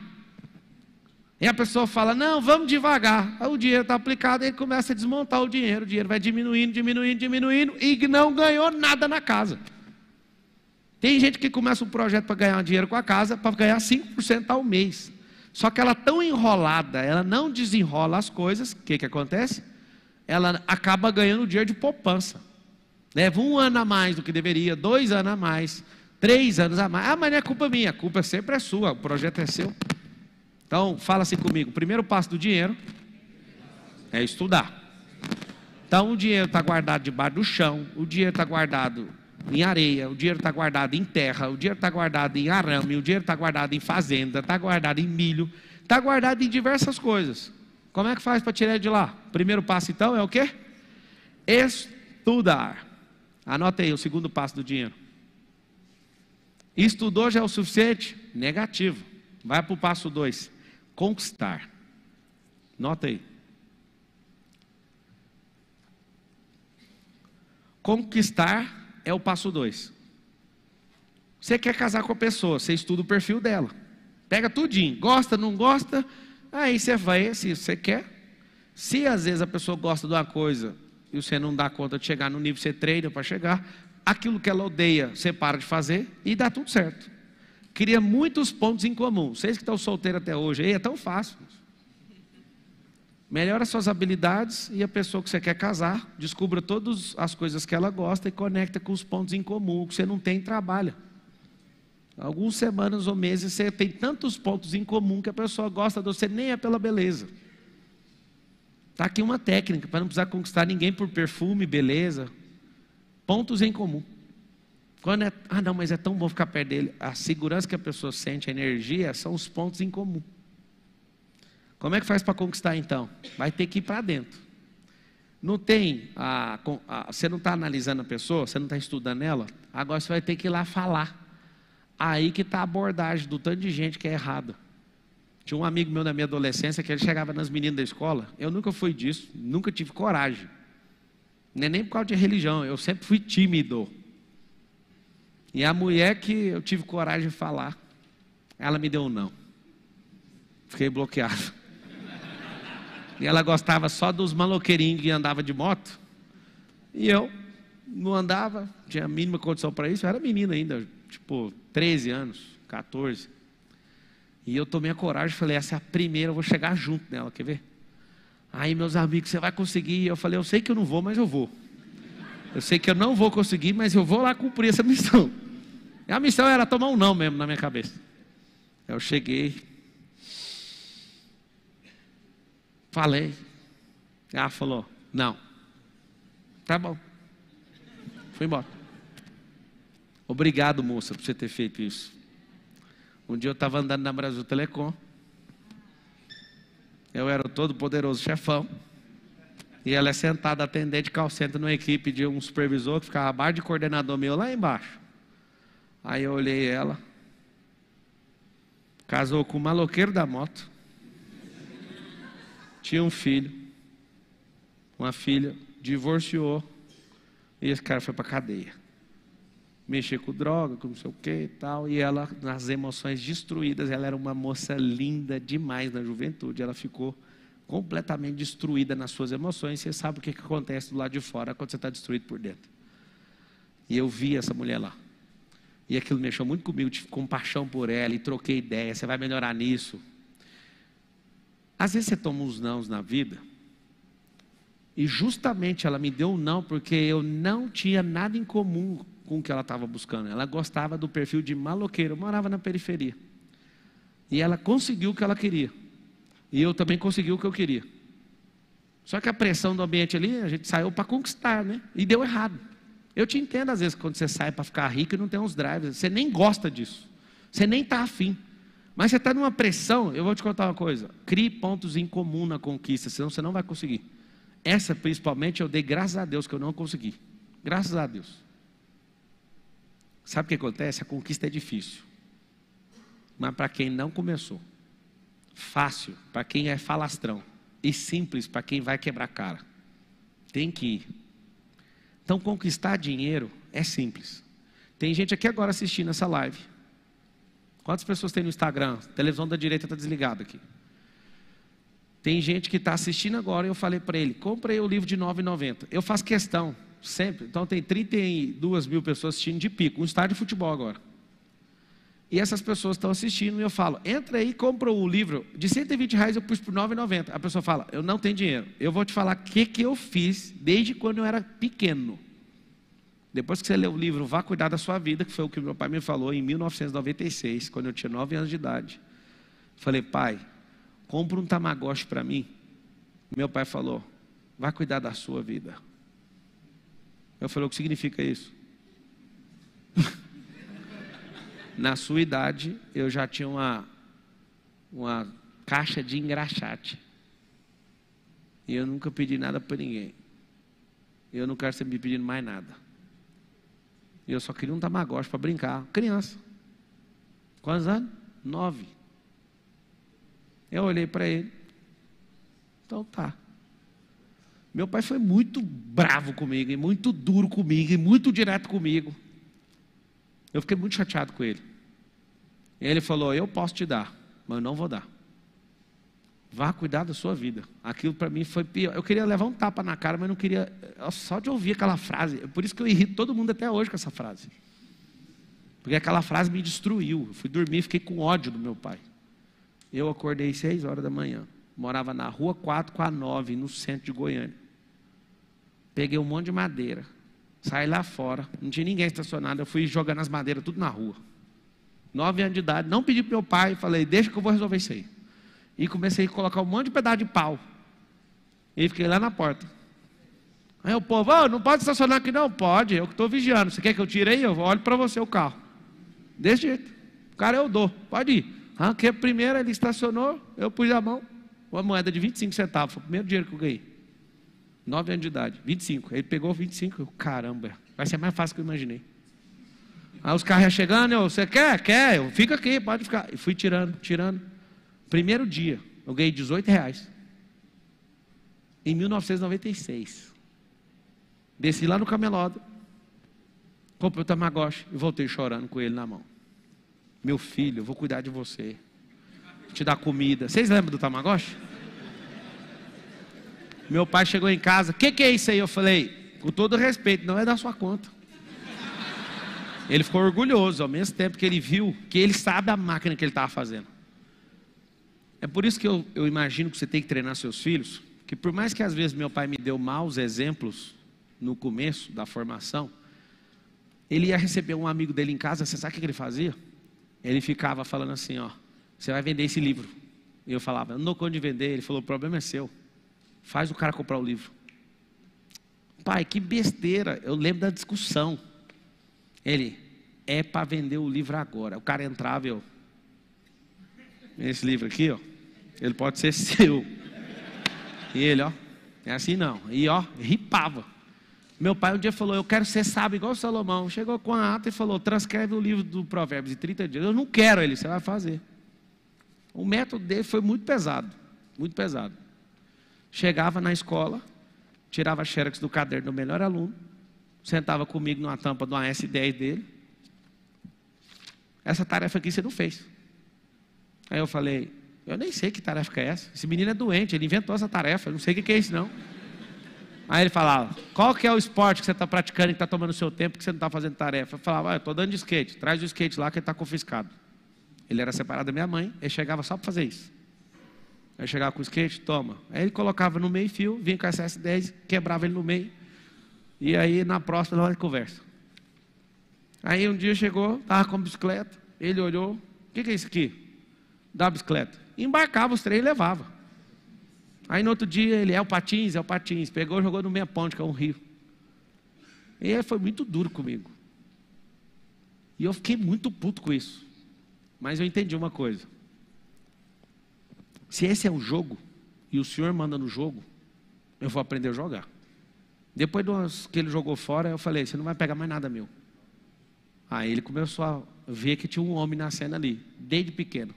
E a pessoa fala: não, vamos devagar. Aí o dinheiro está aplicado e começa a desmontar o dinheiro. O dinheiro vai diminuindo, diminuindo, diminuindo e não ganhou nada na casa. Tem gente que começa um projeto para ganhar dinheiro com a casa para ganhar 5% ao mês. Só que ela tão enrolada, ela não desenrola as coisas, o que, que acontece? ela acaba ganhando dinheiro de poupança. Leva um ano a mais do que deveria, dois anos a mais, três anos a mais. Ah, mas não é culpa minha, a culpa sempre é sua, o projeto é seu. Então, fala assim comigo: o primeiro passo do dinheiro é estudar. Então, o dinheiro está guardado debaixo do chão, o dinheiro está guardado em areia, o dinheiro está guardado em terra, o dinheiro está guardado em arame, o dinheiro está guardado em fazenda, está guardado em milho, está guardado em diversas coisas. Como é que faz para tirar de lá? Primeiro passo então é o quê? Estudar. Anota aí o segundo passo do dinheiro. Estudou já é o suficiente? Negativo. Vai para o passo 2. Conquistar. Nota aí. Conquistar é o passo 2. Você quer casar com a pessoa, você estuda o perfil dela. Pega tudinho. Gosta, não gosta, Aí você vai, se você quer. Se às vezes a pessoa gosta de uma coisa e você não dá conta de chegar no nível que você treina para chegar, aquilo que ela odeia, você para de fazer e dá tudo certo. Cria muitos pontos em comum. Vocês que estão solteiros até hoje, aí é tão fácil. Melhora suas habilidades e a pessoa que você quer casar, descubra todas as coisas que ela gosta e conecta com os pontos em comum. O que você não tem, trabalha. Algumas semanas ou meses você tem tantos pontos em comum que a pessoa gosta de você, nem é pela beleza. Está aqui uma técnica para não precisar conquistar ninguém por perfume, beleza. Pontos em comum. Quando é, ah, não, mas é tão bom ficar perto dele. A segurança que a pessoa sente, a energia, são os pontos em comum. Como é que faz para conquistar então? Vai ter que ir para dentro. Não tem, a, a, você não está analisando a pessoa, você não está estudando ela, agora você vai ter que ir lá falar. Aí que está a abordagem do tanto de gente que é errada. Tinha um amigo meu na minha adolescência que ele chegava nas meninas da escola. Eu nunca fui disso, nunca tive coragem. nem é nem por causa de religião, eu sempre fui tímido. E a mulher que eu tive coragem de falar, ela me deu um não. Fiquei bloqueado. E ela gostava só dos maloqueirinhos que andava de moto. E eu não andava, tinha a mínima condição para isso, eu era menina ainda, tipo, 13 anos, 14. E eu tomei a coragem, e falei, essa é a primeira, eu vou chegar junto nela, quer ver? Aí meus amigos, você vai conseguir. Eu falei, eu sei que eu não vou, mas eu vou. Eu sei que eu não vou conseguir, mas eu vou lá cumprir essa missão. E a missão era tomar um não mesmo na minha cabeça. Eu cheguei. Falei. Ela falou, não. Tá bom. Fui embora. Obrigado, moça, por você ter feito isso. Um dia eu estava andando na Brasil Telecom. Eu era o todo poderoso chefão. E ela é sentada atendente de center numa equipe de um supervisor que ficava abaixo de coordenador meu lá embaixo. Aí eu olhei ela. Casou com o maloqueiro da moto. Tinha um filho. Uma filha. Divorciou. E esse cara foi para cadeia mexer com droga, com não sei o que e tal. E ela, nas emoções destruídas, ela era uma moça linda demais na juventude. Ela ficou completamente destruída nas suas emoções. Você sabe o que, que acontece do lado de fora quando você está destruído por dentro. E eu vi essa mulher lá. E aquilo mexeu muito comigo, tive compaixão por ela e troquei ideia. Você vai melhorar nisso. Às vezes você toma uns nãos na vida. E justamente ela me deu um não porque eu não tinha nada em comum com o que ela estava buscando. Ela gostava do perfil de maloqueiro, morava na periferia. E ela conseguiu o que ela queria. E eu também consegui o que eu queria. Só que a pressão do ambiente ali, a gente saiu para conquistar, né? E deu errado. Eu te entendo às vezes quando você sai para ficar rico e não tem uns drives. Você nem gosta disso. Você nem está afim. Mas você está numa pressão. Eu vou te contar uma coisa. Crie pontos em comum na conquista, senão você não vai conseguir. Essa, principalmente, eu dei graças a Deus que eu não consegui. Graças a Deus. Sabe o que acontece? A conquista é difícil. Mas para quem não começou, fácil para quem é falastrão e simples para quem vai quebrar cara. Tem que ir. Então conquistar dinheiro é simples. Tem gente aqui agora assistindo essa live. Quantas pessoas tem no Instagram? A televisão da direita está desligada aqui. Tem gente que está assistindo agora e eu falei para ele: comprei o livro de 9,90. Eu faço questão Sempre. Então tem 32 mil pessoas assistindo de pico, um estádio de futebol agora. E essas pessoas estão assistindo e eu falo, entra aí, compra o livro. De 120 reais eu pus por 9,90. A pessoa fala, eu não tenho dinheiro. Eu vou te falar o que, que eu fiz desde quando eu era pequeno. Depois que você lê o livro Vá Cuidar da Sua Vida, que foi o que meu pai me falou em 1996, quando eu tinha 9 anos de idade. Falei, pai, compra um tamagotchi para mim. Meu pai falou, vá cuidar da sua vida. Eu falei: o que significa isso? Na sua idade, eu já tinha uma, uma caixa de engraxate. E eu nunca pedi nada para ninguém. E eu não quero ser me pedindo mais nada. E eu só queria um tamagotchi para brincar. Criança. Quantos anos? Nove. Eu olhei para ele. Então tá. Meu pai foi muito bravo comigo, e muito duro comigo, e muito direto comigo. Eu fiquei muito chateado com ele. Ele falou: Eu posso te dar, mas eu não vou dar. Vá cuidar da sua vida. Aquilo para mim foi pior. Eu queria levar um tapa na cara, mas não queria. Só de ouvir aquela frase. É por isso que eu irrito todo mundo até hoje com essa frase. Porque aquela frase me destruiu. Eu fui dormir, fiquei com ódio do meu pai. Eu acordei seis horas da manhã. Morava na rua 4 com a 9, no centro de Goiânia. Peguei um monte de madeira. Saí lá fora. Não tinha ninguém estacionado. Eu fui jogando as madeiras tudo na rua. Nove anos de idade. Não pedi para meu pai. Falei, deixa que eu vou resolver isso aí. E comecei a colocar um monte de pedaço de pau. E fiquei lá na porta. Aí o povo, oh, não pode estacionar aqui não. Pode, eu que estou vigiando. Você quer que eu tire aí? Eu olho para você o carro. Desse jeito. O cara eu dou. Pode ir. Arranquei que primeiro ele estacionou, eu pus a mão. Uma moeda de 25 centavos. Foi o primeiro dinheiro que eu ganhei. 9 anos de idade, 25. Ele pegou 25, eu, caramba, vai ser mais fácil que eu imaginei. Aí os carros chegando, eu, você quer? Quer, eu, fica aqui, pode ficar. E fui tirando, tirando. Primeiro dia, eu ganhei 18 reais. Em 1996. Desci lá no camelódromo, comprei o Tamagotchi e voltei chorando com ele na mão. Meu filho, eu vou cuidar de você. Te dar comida. Vocês lembram do Tamagotchi? Meu pai chegou em casa, o que, que é isso aí? Eu falei, com todo respeito, não é da sua conta. Ele ficou orgulhoso, ao mesmo tempo que ele viu que ele sabe a máquina que ele estava fazendo. É por isso que eu, eu imagino que você tem que treinar seus filhos, que por mais que às vezes meu pai me deu maus exemplos no começo da formação, ele ia receber um amigo dele em casa, você sabe o que ele fazia? Ele ficava falando assim, ó, você vai vender esse livro. E eu falava, eu não dou conta de vender. Ele falou, o problema é seu. Faz o cara comprar o livro. Pai, que besteira. Eu lembro da discussão. Ele, é para vender o livro agora. O cara entrava, eu. Esse livro aqui, ó. Ele pode ser seu. E ele, ó. É assim não. E ó, ripava. Meu pai um dia falou: Eu quero ser sábio igual Salomão. Chegou com a ata e falou: Transcreve o livro do Provérbios em 30 dias. Eu não quero ele, você vai fazer. O método dele foi muito pesado. Muito pesado. Chegava na escola, tirava xerox do caderno do melhor aluno, sentava comigo numa tampa de uma S10 dele. Essa tarefa aqui você não fez. Aí eu falei, eu nem sei que tarefa que é essa. Esse menino é doente, ele inventou essa tarefa, eu não sei o que é isso não. Aí ele falava, qual que é o esporte que você está praticando, que está tomando o seu tempo, que você não está fazendo tarefa? Eu falava, ah, eu estou dando de skate, traz o skate lá que ele está confiscado. Ele era separado da minha mãe, ele chegava só para fazer isso. Aí chegava com os quentes, toma. Aí ele colocava no meio fio, vinha com a SS10, quebrava ele no meio. E aí na próxima hora de conversa. Aí um dia chegou, estava com a bicicleta, ele olhou, o que, que, é isso aqui? Da bicicleta. Embarcava os três e levava. Aí no outro dia ele, é o Patins, é o Patins. Pegou e jogou no meia ponte, que é um rio. E aí foi muito duro comigo. E eu fiquei muito puto com isso. Mas eu entendi uma coisa. Se esse é o jogo, e o Senhor manda no jogo, eu vou aprender a jogar. Depois que ele jogou fora, eu falei: Você não vai pegar mais nada meu. Aí ele começou a ver que tinha um homem na cena ali, desde pequeno.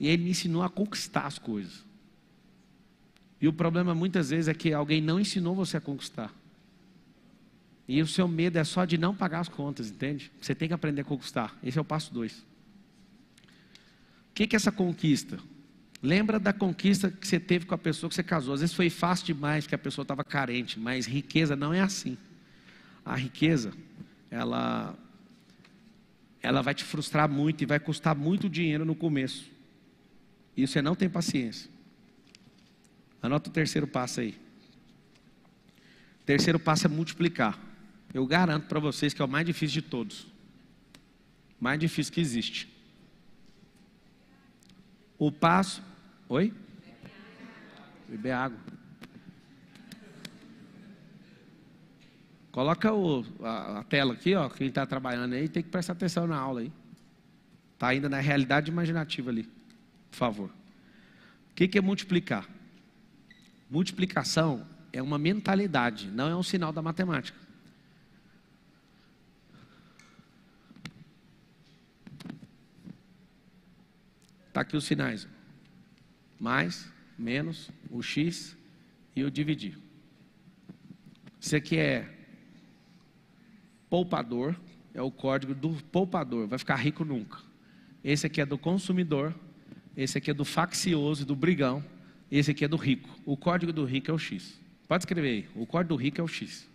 E ele me ensinou a conquistar as coisas. E o problema muitas vezes é que alguém não ensinou você a conquistar. E o seu medo é só de não pagar as contas, entende? Você tem que aprender a conquistar. Esse é o passo dois que, que é essa conquista? Lembra da conquista que você teve com a pessoa que você casou. Às vezes foi fácil demais, que a pessoa estava carente, mas riqueza não é assim. A riqueza, ela, ela vai te frustrar muito e vai custar muito dinheiro no começo. E você não tem paciência. Anota o terceiro passo aí. O terceiro passo é multiplicar. Eu garanto para vocês que é o mais difícil de todos. Mais difícil que existe. O passo. Oi? Beber água. Coloca o, a, a, tela aqui, ó. Quem está trabalhando aí tem que prestar atenção na aula aí. Está ainda na realidade imaginativa ali. Por favor. O que, que é multiplicar? Multiplicação é uma mentalidade, não é um sinal da matemática. Está aqui os sinais. Mais, menos, o x e o dividir. Isso aqui é poupador, é o código do poupador, vai ficar rico nunca. Esse aqui é do consumidor, esse aqui é do faccioso, do brigão, esse aqui é do rico. O código do rico é o X. Pode escrever aí, o código do rico é o X.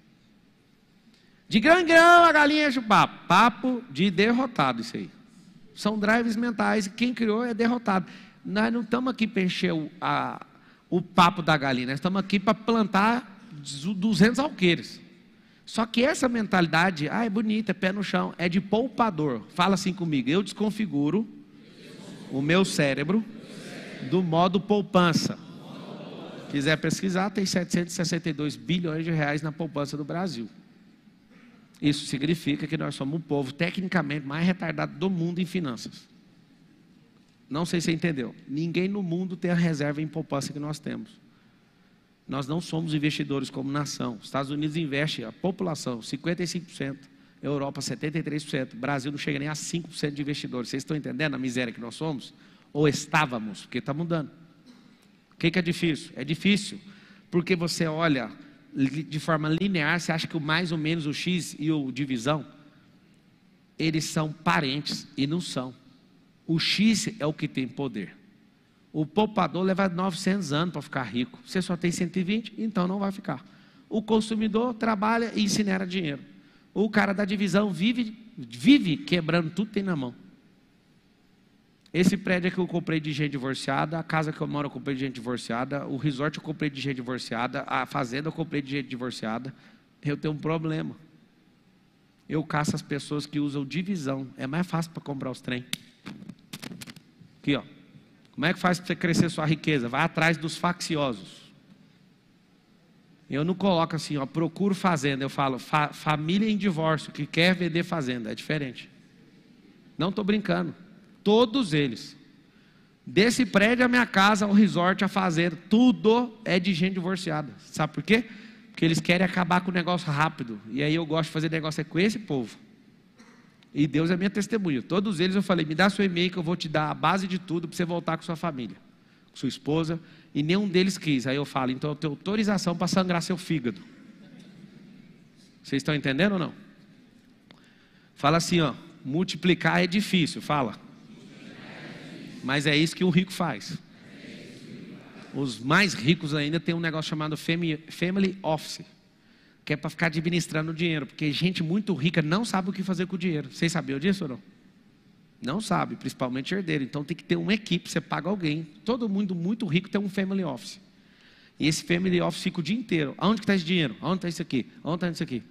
De grão em grão a galinha enche papo de derrotado isso aí. São drives mentais. Quem criou é derrotado. Nós não estamos aqui para encher o, a, o papo da galinha. Nós estamos aqui para plantar 200 alqueires. Só que essa mentalidade, ah, é bonita, é pé no chão, é de poupador. Fala assim comigo, eu desconfiguro o meu cérebro do modo poupança. Quiser pesquisar, tem 762 bilhões de reais na poupança do Brasil. Isso significa que nós somos o povo tecnicamente mais retardado do mundo em finanças. Não sei se você entendeu. Ninguém no mundo tem a reserva em poupança que nós temos. Nós não somos investidores como nação. Os Estados Unidos investe a população 55%, Europa 73%, Brasil não chega nem a 5% de investidores. Vocês estão entendendo a miséria que nós somos? Ou estávamos, porque está mudando. O que, que é difícil? É difícil porque você olha de forma linear, você acha que o mais ou menos o x e o divisão, eles são parentes e não são. O x é o que tem poder. O poupador leva 900 anos para ficar rico. Você só tem 120, então não vai ficar. O consumidor trabalha e incinera dinheiro. O cara da divisão vive, vive quebrando tudo que tem na mão. Esse prédio que eu comprei de gente divorciada, a casa que eu moro eu comprei de gente divorciada, o resort eu comprei de gente divorciada, a fazenda eu comprei de gente divorciada. Eu tenho um problema. Eu caço as pessoas que usam divisão. É mais fácil para comprar os trem. Aqui, ó. Como é que faz para você crescer sua riqueza? Vai atrás dos facciosos. Eu não coloco assim, ó, procuro fazenda. Eu falo, fa família em divórcio que quer vender fazenda. É diferente. Não estou brincando. Todos eles. Desse prédio, a minha casa, o resort, a fazenda, tudo é de gente divorciada. Sabe por quê? Porque eles querem acabar com o negócio rápido. E aí eu gosto de fazer negócio é com esse povo. E Deus é minha testemunha. Todos eles eu falei: me dá seu e-mail que eu vou te dar a base de tudo para você voltar com sua família, com sua esposa. E nenhum deles quis. Aí eu falo: então eu tenho autorização para sangrar seu fígado. Vocês estão entendendo ou não? Fala assim: ó, multiplicar é difícil. Fala. Mas é isso que o rico faz. Os mais ricos ainda têm um negócio chamado Family Office, que é para ficar administrando o dinheiro, porque gente muito rica não sabe o que fazer com o dinheiro. Vocês sabiam disso ou não? Não sabe, principalmente herdeiro. Então tem que ter uma equipe, você paga alguém. Todo mundo muito rico tem um Family Office. E esse Family Office fica o dia inteiro. Aonde está esse dinheiro? Aonde está isso aqui? Aonde está isso aqui?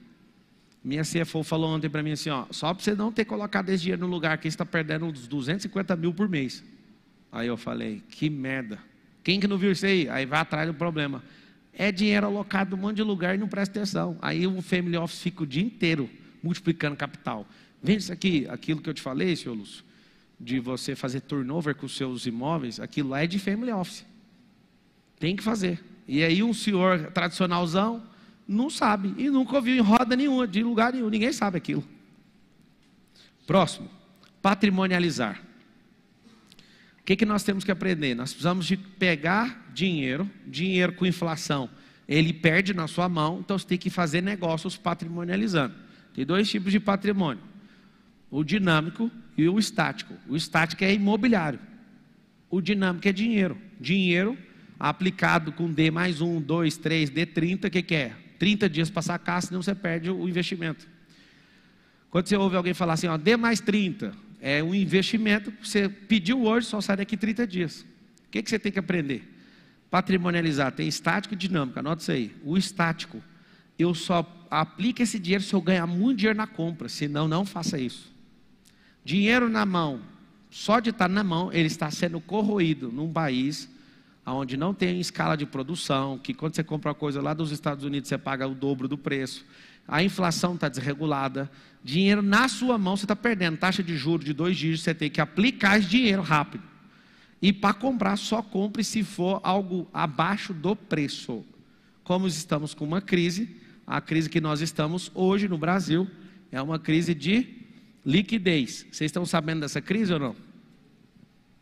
Minha CFO falou ontem para mim assim: ó, só para você não ter colocado esse dinheiro no lugar que está perdendo uns 250 mil por mês. Aí eu falei, que merda. Quem que não viu isso aí? Aí vai atrás do problema. É dinheiro alocado em um monte de lugar e não presta atenção. Aí o family office fica o dia inteiro multiplicando capital. Vende isso aqui, aquilo que eu te falei, senhor Lúcio, de você fazer turnover com os seus imóveis, aquilo lá é de family office. Tem que fazer. E aí um senhor tradicionalzão não sabe e nunca ouviu em roda nenhuma, de lugar nenhum, ninguém sabe aquilo. Próximo, patrimonializar. O que, que nós temos que aprender? Nós precisamos de pegar dinheiro, dinheiro com inflação, ele perde na sua mão, então você tem que fazer negócios patrimonializando. Tem dois tipos de patrimônio: o dinâmico e o estático. O estático é imobiliário, o dinâmico é dinheiro. Dinheiro aplicado com D mais 1, 2, 3, D30, o que, que é? 30 dias para sacar, senão você perde o investimento. Quando você ouve alguém falar assim, ó, D mais 30, é um investimento. que Você pediu hoje, só sai daqui 30 dias. O que, que você tem que aprender? Patrimonializar. Tem estático e dinâmico. Anota isso aí. O estático. Eu só aplico esse dinheiro se eu ganhar muito dinheiro na compra. Senão, não faça isso. Dinheiro na mão. Só de estar na mão, ele está sendo corroído num país onde não tem escala de produção, que quando você compra uma coisa lá dos Estados Unidos, você paga o dobro do preço a inflação está desregulada, dinheiro na sua mão você está perdendo, taxa de juros de dois dígitos, você tem que aplicar esse dinheiro rápido. E para comprar, só compre se for algo abaixo do preço. Como estamos com uma crise, a crise que nós estamos hoje no Brasil é uma crise de liquidez. Vocês estão sabendo dessa crise ou não?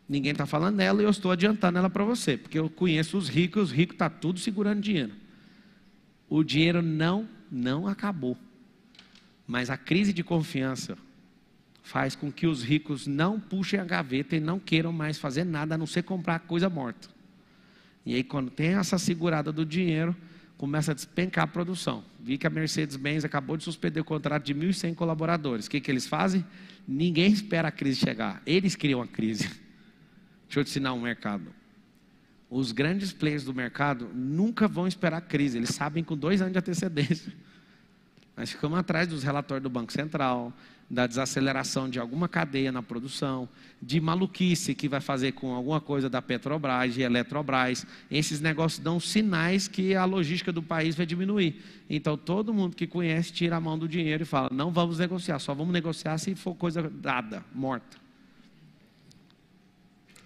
Ninguém está falando dela e eu estou adiantando ela para você, porque eu conheço os ricos, os ricos estão tá tudo segurando dinheiro. O dinheiro não não acabou. Mas a crise de confiança faz com que os ricos não puxem a gaveta e não queiram mais fazer nada a não ser comprar coisa morta. E aí, quando tem essa segurada do dinheiro, começa a despencar a produção. Vi que a Mercedes-Benz acabou de suspender o contrato de 1.100 colaboradores. O que, que eles fazem? Ninguém espera a crise chegar, eles criam a crise. Deixa eu te ensinar um mercado os grandes players do mercado nunca vão esperar crise, eles sabem com dois anos de antecedência. Nós ficamos atrás dos relatórios do Banco Central, da desaceleração de alguma cadeia na produção, de maluquice que vai fazer com alguma coisa da Petrobras e Eletrobras. Esses negócios dão sinais que a logística do país vai diminuir. Então, todo mundo que conhece tira a mão do dinheiro e fala: não vamos negociar, só vamos negociar se for coisa dada, morta.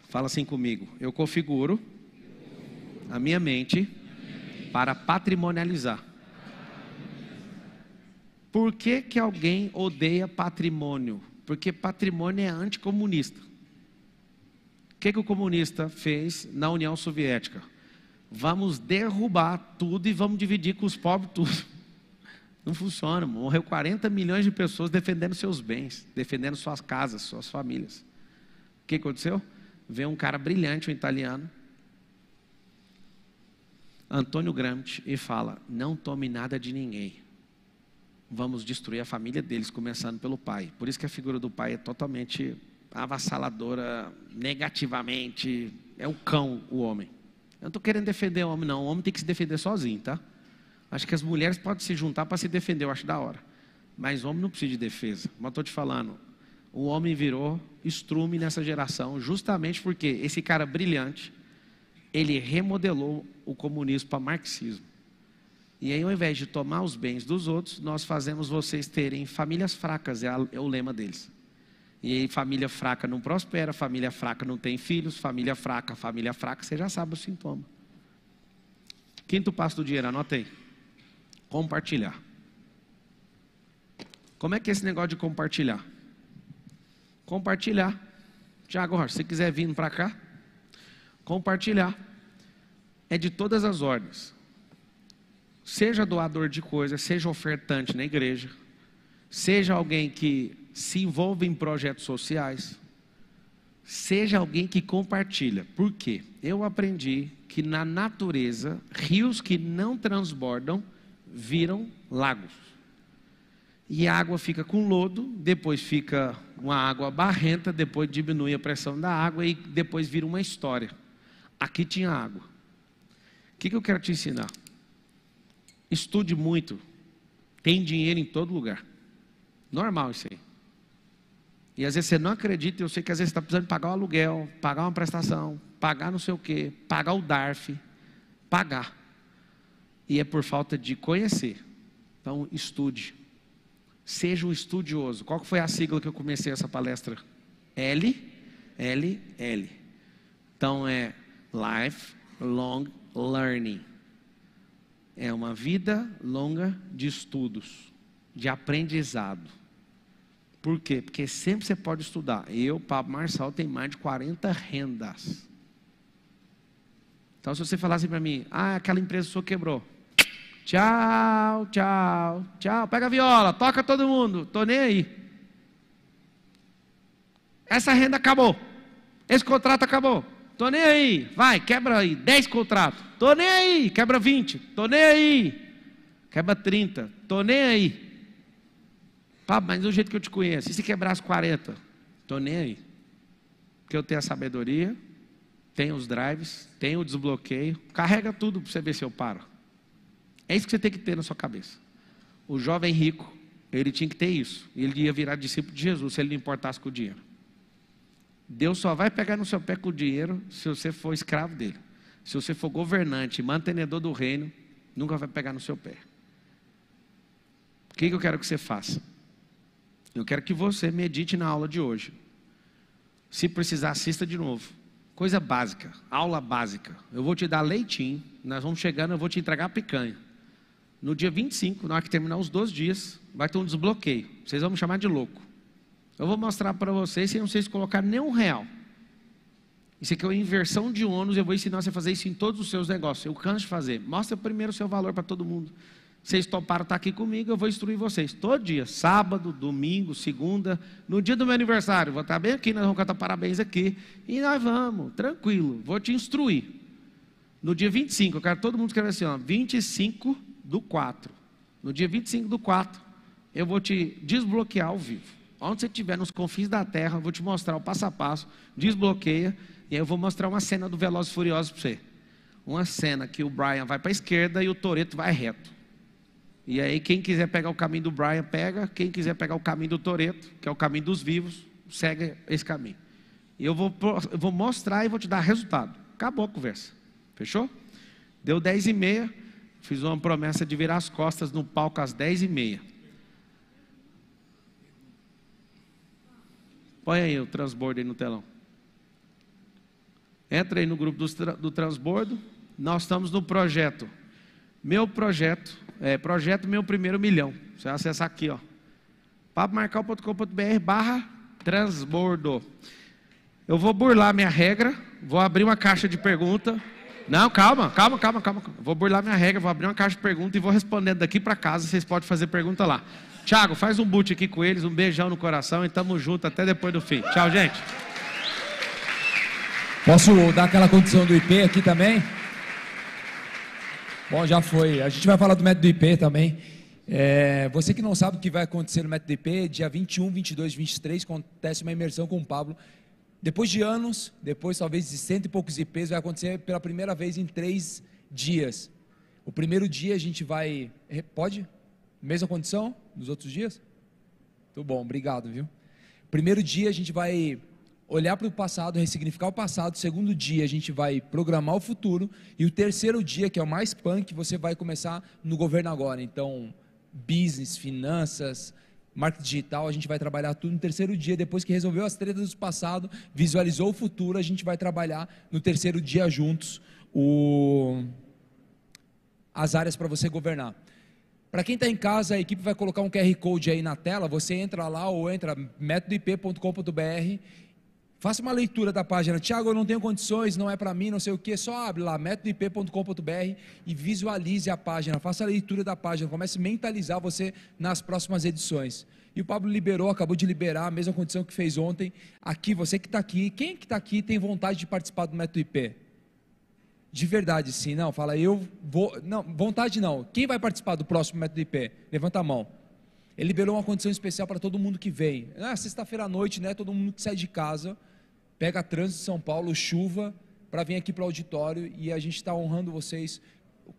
Fala assim comigo: eu configuro a minha mente para patrimonializar. Por que, que alguém odeia patrimônio? Porque patrimônio é anticomunista. O que, que o comunista fez na União Soviética? Vamos derrubar tudo e vamos dividir com os pobres tudo. Não funciona, morreu 40 milhões de pessoas defendendo seus bens, defendendo suas casas, suas famílias. O que aconteceu? Veio um cara brilhante, um italiano, Antônio Gramsci e fala: não tome nada de ninguém. Vamos destruir a família deles, começando pelo pai. Por isso que a figura do pai é totalmente avassaladora, negativamente. É o cão, o homem. Eu não estou querendo defender o homem, não. O homem tem que se defender sozinho, tá? Acho que as mulheres podem se juntar para se defender, eu acho da hora. Mas o homem não precisa de defesa. Mas estou te falando, o homem virou estrume nessa geração, justamente porque esse cara brilhante, ele remodelou o comunismo para marxismo. E aí, ao invés de tomar os bens dos outros, nós fazemos vocês terem famílias fracas, é, a, é o lema deles. E aí, família fraca não prospera, família fraca não tem filhos, família fraca, família fraca, você já sabe o sintoma. Quinto passo do dinheiro, anotei: Compartilhar. Como é que é esse negócio de compartilhar? Compartilhar. Tiago se quiser vir para cá, compartilhar é de todas as ordens. Seja doador de coisas, seja ofertante na igreja, seja alguém que se envolve em projetos sociais, seja alguém que compartilha. Por quê? Eu aprendi que na natureza, rios que não transbordam viram lagos. E a água fica com lodo, depois fica uma água barrenta, depois diminui a pressão da água e depois vira uma história. Aqui tinha água que, que eu quero te ensinar? Estude muito. Tem dinheiro em todo lugar. Normal isso aí. E às vezes você não acredita, eu sei que às vezes você está precisando pagar o aluguel, pagar uma prestação, pagar não sei o quê, pagar o DARF, pagar. E é por falta de conhecer. Então, estude. Seja um estudioso. Qual foi a sigla que eu comecei essa palestra? L, L, L. Então é Life Long learning. É uma vida longa de estudos, de aprendizado. Por quê? Porque sempre você pode estudar. Eu, Pablo Marçal, tenho mais de 40 rendas. Então, se você falasse assim para mim, ah, aquela empresa só quebrou. Tchau, tchau, tchau. Pega a viola, toca todo mundo. Tô nem aí. Essa renda acabou. Esse contrato acabou. Estou nem aí. Vai, quebra aí 10 contratos. Estou nem aí. Quebra 20. Estou nem aí. Quebra 30. Estou nem aí. Pablo, mas do jeito que eu te conheço, e se quebrar as 40? Estou nem aí. Porque eu tenho a sabedoria, tenho os drives, tenho o desbloqueio. Carrega tudo para você ver se eu paro. É isso que você tem que ter na sua cabeça. O jovem rico, ele tinha que ter isso. Ele ia virar discípulo de Jesus se ele não importasse com o dinheiro. Deus só vai pegar no seu pé com o dinheiro se você for escravo dele. Se você for governante, mantenedor do reino, nunca vai pegar no seu pé. O que, que eu quero que você faça? Eu quero que você medite na aula de hoje. Se precisar, assista de novo. Coisa básica, aula básica. Eu vou te dar leitinho, nós vamos chegando, eu vou te entregar a picanha. No dia 25, na hora que terminar os 12 dias, vai ter um desbloqueio. Vocês vão me chamar de louco. Eu vou mostrar para vocês sem vocês colocar nenhum real. Isso aqui é uma inversão de ônus. Eu vou ensinar você a fazer isso em todos os seus negócios. Eu canso de fazer. Mostra primeiro o seu valor para todo mundo. Vocês toparam estar tá aqui comigo, eu vou instruir vocês. Todo dia, sábado, domingo, segunda, no dia do meu aniversário, vou estar tá bem aqui, nós vamos cantar parabéns aqui. E nós vamos, tranquilo, vou te instruir. No dia 25, eu quero todo mundo escrever assim, ó, 25 do 4. No dia 25 do 4, eu vou te desbloquear ao vivo. Onde você estiver, nos confins da terra, eu vou te mostrar o passo a passo, desbloqueia, e aí eu vou mostrar uma cena do Velozes Furiosos para você. Uma cena que o Brian vai para a esquerda e o Toreto vai reto. E aí, quem quiser pegar o caminho do Brian, pega. Quem quiser pegar o caminho do Toreto, que é o caminho dos vivos, segue esse caminho. E eu vou, eu vou mostrar e vou te dar resultado. Acabou a conversa. Fechou? Deu 10 e meia. Fiz uma promessa de virar as costas no palco às 10 e meia. Põe aí o transbordo aí no telão. Entra aí no grupo do, do transbordo. Nós estamos no projeto. Meu projeto, é, projeto Meu Primeiro Milhão. Você vai acessar aqui, ó. papomarcal.com.br barra transbordo. Eu vou burlar minha regra, vou abrir uma caixa de pergunta. Não, calma, calma, calma, calma. Vou burlar minha regra, vou abrir uma caixa de pergunta e vou respondendo daqui para casa. Vocês podem fazer pergunta lá. Tiago, faz um boot aqui com eles, um beijão no coração e tamo junto até depois do fim. Tchau, gente. Posso dar aquela condição do IP aqui também? Bom, já foi. A gente vai falar do método IP também. É, você que não sabe o que vai acontecer no método IP, dia 21, 22, 23, acontece uma imersão com o Pablo. Depois de anos, depois talvez de cento e poucos IPs, vai acontecer pela primeira vez em três dias. O primeiro dia a gente vai. Pode? Mesma condição nos outros dias? Tudo bom, obrigado, viu? Primeiro dia a gente vai olhar para o passado, ressignificar o passado. Segundo dia a gente vai programar o futuro. E o terceiro dia, que é o mais punk, você vai começar no governo agora. Então, business, finanças, marketing digital, a gente vai trabalhar tudo no terceiro dia. Depois que resolveu as tretas do passado, visualizou o futuro, a gente vai trabalhar no terceiro dia juntos o... as áreas para você governar. Para quem está em casa, a equipe vai colocar um QR Code aí na tela. Você entra lá ou entra métodoip.com.br. Faça uma leitura da página. Tiago, eu não tenho condições, não é para mim, não sei o quê. Só abre lá, métodoip.com.br e visualize a página. Faça a leitura da página. Comece a mentalizar você nas próximas edições. E o Pablo liberou, acabou de liberar a mesma condição que fez ontem. Aqui, você que está aqui, quem que está aqui tem vontade de participar do Método IP? de verdade, sim. Não, fala, eu vou. Não, vontade não. Quem vai participar do próximo método IP? Levanta a mão. Ele liberou uma condição especial para todo mundo que vem. Na ah, sexta-feira à noite, né? Todo mundo que sai de casa, pega trânsito de São Paulo, chuva, para vir aqui para o auditório e a gente está honrando vocês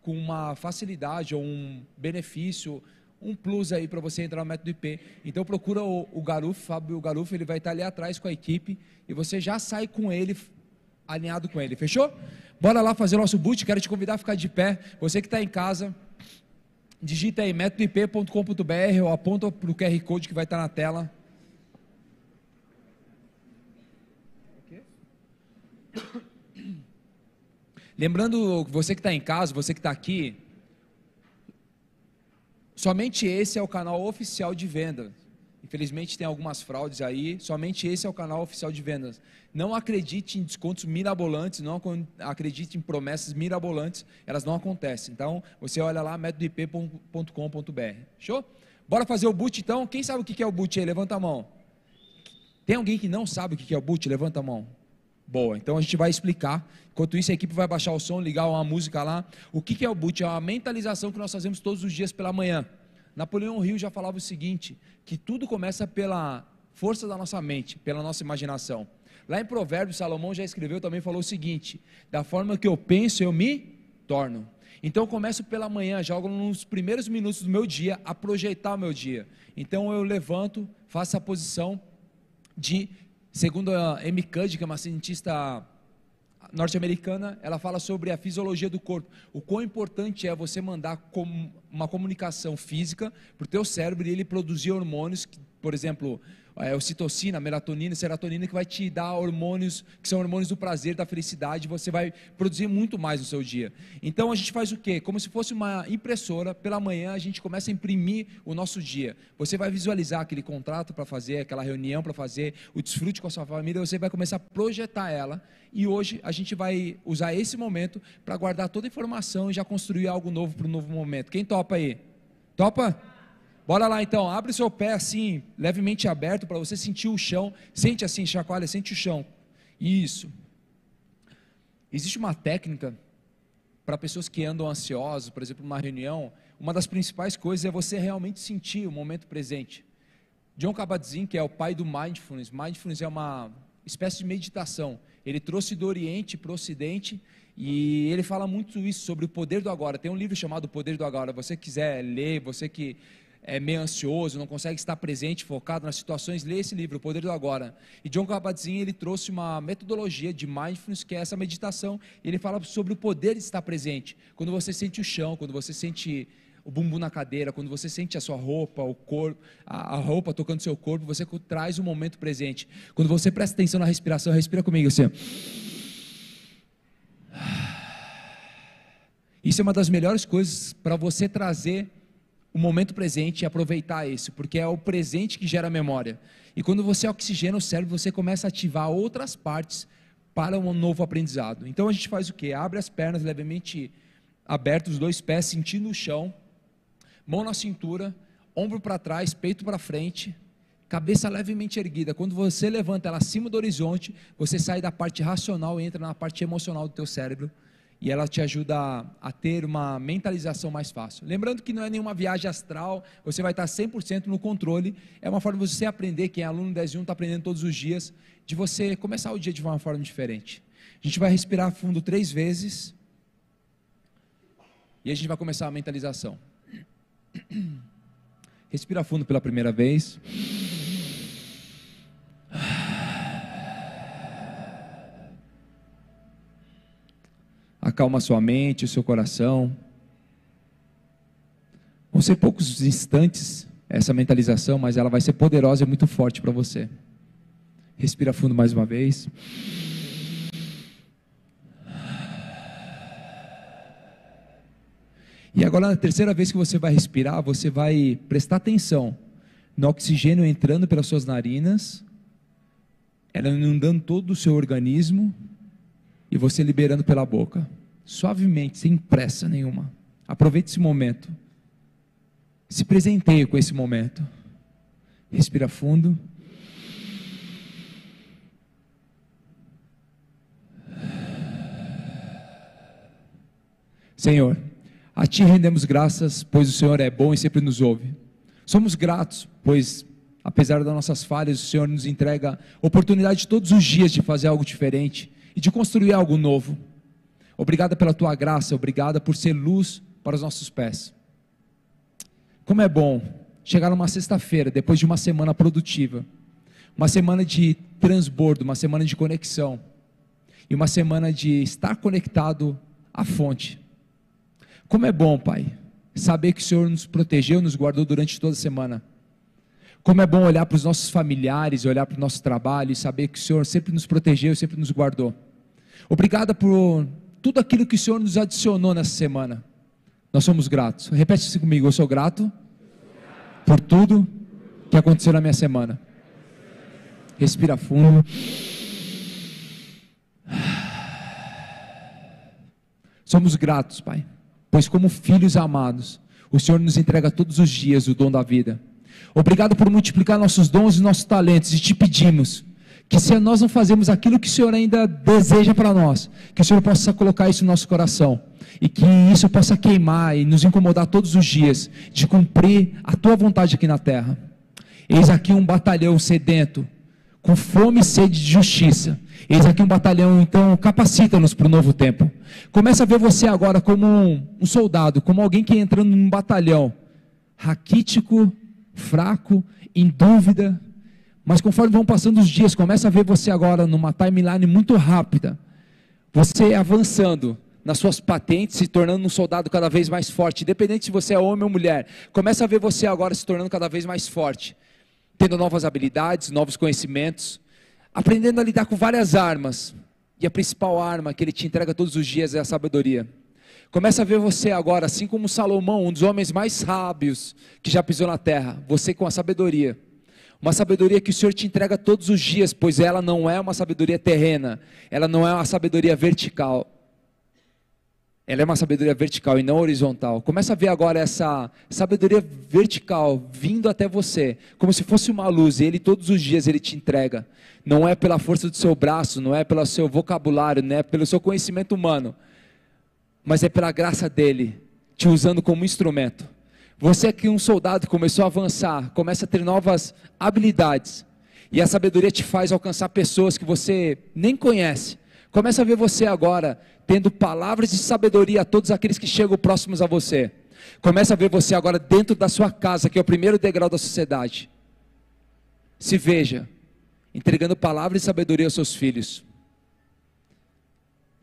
com uma facilidade ou um benefício, um plus aí para você entrar no método IP. Então procura o, o Garuf, Fábio Garuf, ele vai estar tá ali atrás com a equipe e você já sai com ele alinhado com Ele. Fechou? Bora lá fazer o nosso boot. Quero te convidar a ficar de pé. Você que está em casa, digita aí métodoip.com.br ou aponta para o QR Code que vai estar tá na tela. Lembrando, você que está em casa, você que está aqui, somente esse é o canal oficial de venda. Infelizmente tem algumas fraudes aí. Somente esse é o canal oficial de vendas. Não acredite em descontos mirabolantes, não acredite em promessas mirabolantes, elas não acontecem. Então, você olha lá métodoip.com.br. Show? Bora fazer o boot então? Quem sabe o que é o boot aí? Levanta a mão. Tem alguém que não sabe o que é o boot? Levanta a mão. Boa, então a gente vai explicar. Enquanto isso, a equipe vai baixar o som, ligar uma música lá. O que é o boot? É uma mentalização que nós fazemos todos os dias pela manhã. Napoleão Rio já falava o seguinte: que tudo começa pela força da nossa mente, pela nossa imaginação. Lá em Provérbios, Salomão já escreveu também falou o seguinte: da forma que eu penso, eu me torno. Então eu começo pela manhã, jogo nos primeiros minutos do meu dia a projetar o meu dia. Então eu levanto, faço a posição de, segundo a M. Cuddy, que é uma cientista norte-americana, ela fala sobre a fisiologia do corpo, o quão importante é você mandar com uma comunicação física para o teu cérebro e ele produzir hormônios, que, por exemplo, é, a melatonina, serotonina, que vai te dar hormônios, que são hormônios do prazer, da felicidade, você vai produzir muito mais no seu dia. Então a gente faz o quê? Como se fosse uma impressora, pela manhã a gente começa a imprimir o nosso dia. Você vai visualizar aquele contrato para fazer, aquela reunião para fazer, o desfrute com a sua família, você vai começar a projetar ela. E hoje a gente vai usar esse momento para guardar toda a informação e já construir algo novo para um novo momento. Quem topa aí? Topa? Bora lá então, abre o seu pé assim, levemente aberto, para você sentir o chão. Sente assim, chacoalha, sente o chão. Isso. Existe uma técnica para pessoas que andam ansiosas, por exemplo, numa reunião. Uma das principais coisas é você realmente sentir o momento presente. John Kabat-Zinn, que é o pai do mindfulness, mindfulness é uma espécie de meditação. Ele trouxe do Oriente para o Ocidente e ele fala muito isso sobre o poder do agora. Tem um livro chamado O Poder do Agora. Você quiser ler, você que é meio ansioso, não consegue estar presente, focado nas situações, lê esse livro, O Poder do Agora. E John Kabat-Zinn, ele trouxe uma metodologia de mindfulness, que é essa meditação, ele fala sobre o poder de estar presente. Quando você sente o chão, quando você sente o bumbum na cadeira, quando você sente a sua roupa, o corpo, a, a roupa tocando seu corpo, você traz o momento presente. Quando você presta atenção na respiração, respira comigo assim. Isso é uma das melhores coisas para você trazer o momento presente e aproveitar esse, porque é o presente que gera memória. E quando você oxigena o cérebro, você começa a ativar outras partes para um novo aprendizado. Então a gente faz o quê? Abre as pernas levemente abertas, os dois pés sentindo o chão, mão na cintura, ombro para trás, peito para frente, cabeça levemente erguida. Quando você levanta ela acima do horizonte, você sai da parte racional e entra na parte emocional do teu cérebro e ela te ajuda a, ter uma mentalização mais fácil. Lembrando que não é nenhuma viagem astral, você vai estar 100% no controle, é uma forma de você aprender, quem é aluno 10 e 1 está aprendendo todos os dias, de você começar o dia de uma forma diferente. A gente vai respirar fundo três vezes, e a gente vai começar a mentalização. Respira fundo pela primeira vez. acalma sua mente, o seu coração. Vão ser poucos instantes essa mentalização, mas ela vai ser poderosa e muito forte para você. Respira fundo mais uma vez. E agora, na terceira vez que você vai respirar, você vai prestar atenção no oxigênio entrando pelas suas narinas, ela inundando todo o seu organismo e você liberando pela boca suavemente, sem pressa nenhuma. Aproveite esse momento. Se presenteie com esse momento. Respira fundo. Senhor, a Ti rendemos graças, pois o Senhor é bom e sempre nos ouve. Somos gratos, pois, apesar das nossas falhas, o Senhor nos entrega oportunidade todos os dias de fazer algo diferente e de construir algo novo. Obrigada pela tua graça, obrigada por ser luz para os nossos pés. Como é bom chegar numa sexta-feira, depois de uma semana produtiva, uma semana de transbordo, uma semana de conexão, e uma semana de estar conectado à fonte. Como é bom, Pai, saber que o Senhor nos protegeu, nos guardou durante toda a semana. Como é bom olhar para os nossos familiares, olhar para o nosso trabalho e saber que o Senhor sempre nos protegeu, sempre nos guardou. Obrigada por tudo aquilo que o Senhor nos adicionou nessa semana. Nós somos gratos. Repete isso comigo: eu sou grato por tudo que aconteceu na minha semana. Respira fundo. Somos gratos, Pai, pois, como filhos amados, o Senhor nos entrega todos os dias o dom da vida. Obrigado por multiplicar nossos dons e nossos talentos, e te pedimos que se nós não fazemos aquilo que o Senhor ainda deseja para nós, que o Senhor possa colocar isso no nosso coração e que isso possa queimar e nos incomodar todos os dias de cumprir a tua vontade aqui na terra. Eis aqui um batalhão sedento, com fome e sede de justiça. Eis aqui um batalhão, então capacita-nos para o novo tempo. Começa a ver você agora como um, um soldado, como alguém que entrando num batalhão raquítico, fraco, em dúvida, mas conforme vão passando os dias, começa a ver você agora numa timeline muito rápida. Você avançando nas suas patentes, se tornando um soldado cada vez mais forte, independente se você é homem ou mulher. Começa a ver você agora se tornando cada vez mais forte, tendo novas habilidades, novos conhecimentos, aprendendo a lidar com várias armas. E a principal arma que ele te entrega todos os dias é a sabedoria. Começa a ver você agora, assim como Salomão, um dos homens mais sábios que já pisou na terra, você com a sabedoria uma sabedoria que o Senhor te entrega todos os dias, pois ela não é uma sabedoria terrena, ela não é uma sabedoria vertical. Ela é uma sabedoria vertical e não horizontal. Começa a ver agora essa sabedoria vertical vindo até você, como se fosse uma luz, e ele todos os dias ele te entrega. Não é pela força do seu braço, não é pelo seu vocabulário, não é pelo seu conhecimento humano, mas é pela graça dele, te usando como instrumento. Você é que um soldado começou a avançar, começa a ter novas habilidades. E a sabedoria te faz alcançar pessoas que você nem conhece. Começa a ver você agora tendo palavras de sabedoria a todos aqueles que chegam próximos a você. Começa a ver você agora dentro da sua casa, que é o primeiro degrau da sociedade. Se veja entregando palavras de sabedoria aos seus filhos.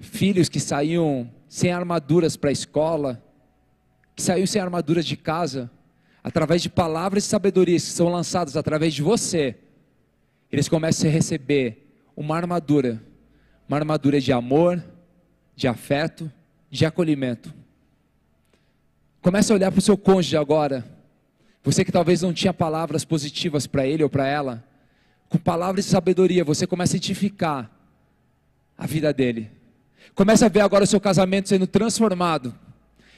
Filhos que saíam sem armaduras para a escola, que saiu sem armadura de casa, através de palavras e sabedorias que são lançadas através de você, eles começam a receber uma armadura, uma armadura de amor, de afeto, de acolhimento. Comece a olhar para o seu cônjuge agora. Você que talvez não tinha palavras positivas para ele ou para ela, com palavras de sabedoria, você começa a edificar a vida dele. Começa a ver agora o seu casamento sendo transformado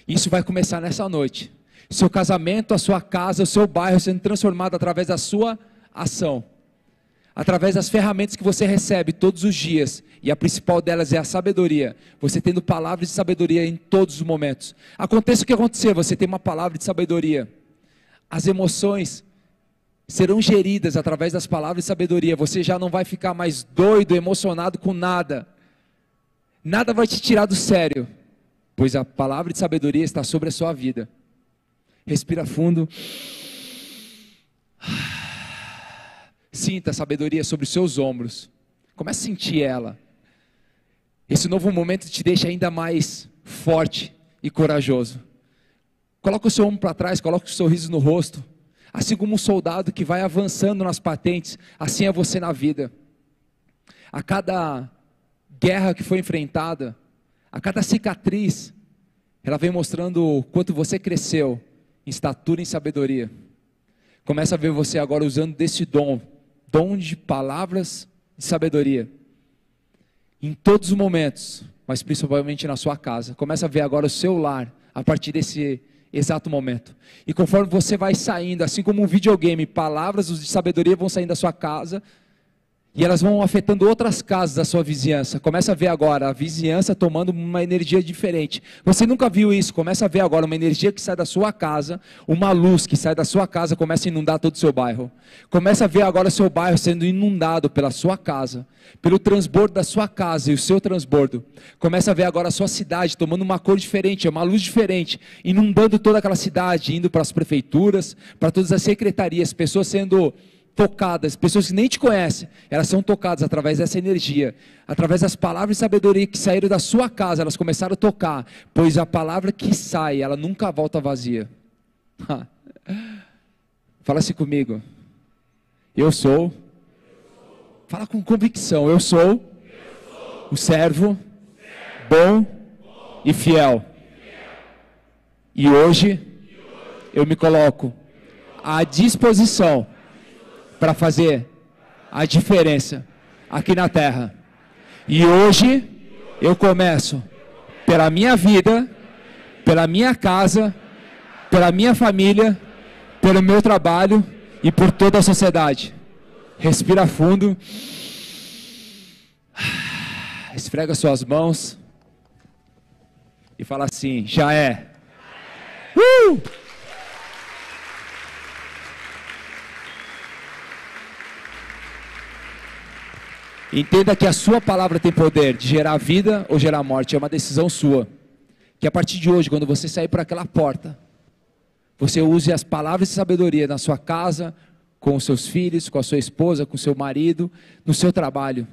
isso vai começar nessa noite. Seu casamento, a sua casa, o seu bairro sendo transformado através da sua ação, através das ferramentas que você recebe todos os dias, e a principal delas é a sabedoria. Você tendo palavras de sabedoria em todos os momentos. Aconteça o que acontecer, você tem uma palavra de sabedoria. As emoções serão geridas através das palavras de sabedoria. Você já não vai ficar mais doido, emocionado com nada. Nada vai te tirar do sério pois a palavra de sabedoria está sobre a sua vida. Respira fundo. Sinta a sabedoria sobre os seus ombros. Comece a sentir ela. Esse novo momento te deixa ainda mais forte e corajoso. Coloca o seu ombro para trás, coloca o sorriso no rosto. Assim como um soldado que vai avançando nas patentes, assim é você na vida. A cada guerra que foi enfrentada, a cada cicatriz, ela vem mostrando o quanto você cresceu em estatura e em sabedoria. Começa a ver você agora usando desse dom, dom de palavras de sabedoria. Em todos os momentos, mas principalmente na sua casa. Começa a ver agora o seu lar a partir desse exato momento. E conforme você vai saindo, assim como um videogame, palavras de sabedoria vão saindo da sua casa, e elas vão afetando outras casas da sua vizinhança. Começa a ver agora a vizinhança tomando uma energia diferente. Você nunca viu isso. Começa a ver agora uma energia que sai da sua casa, uma luz que sai da sua casa, começa a inundar todo o seu bairro. Começa a ver agora o seu bairro sendo inundado pela sua casa, pelo transbordo da sua casa e o seu transbordo. Começa a ver agora a sua cidade tomando uma cor diferente, uma luz diferente, inundando toda aquela cidade, indo para as prefeituras, para todas as secretarias, pessoas sendo tocadas, pessoas que nem te conhecem, elas são tocadas através dessa energia, através das palavras de sabedoria que saíram da sua casa, elas começaram a tocar, pois a palavra que sai, ela nunca volta vazia. Fala assim comigo. Eu sou. Fala com convicção. Eu sou o servo bom e fiel. E hoje eu me coloco à disposição para fazer a diferença aqui na terra. E hoje eu começo pela minha vida, pela minha casa, pela minha família, pelo meu trabalho e por toda a sociedade. Respira fundo. Esfrega suas mãos e fala assim: já é. Uh! Entenda que a sua palavra tem poder de gerar vida ou gerar morte, é uma decisão sua. Que a partir de hoje, quando você sair por aquela porta, você use as palavras de sabedoria na sua casa, com os seus filhos, com a sua esposa, com o seu marido, no seu trabalho.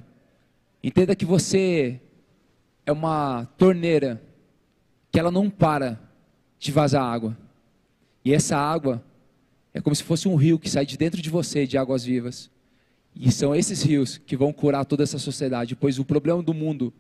Entenda que você é uma torneira que ela não para de vazar água. E essa água é como se fosse um rio que sai de dentro de você de águas vivas. E são esses rios que vão curar toda essa sociedade, pois o problema do mundo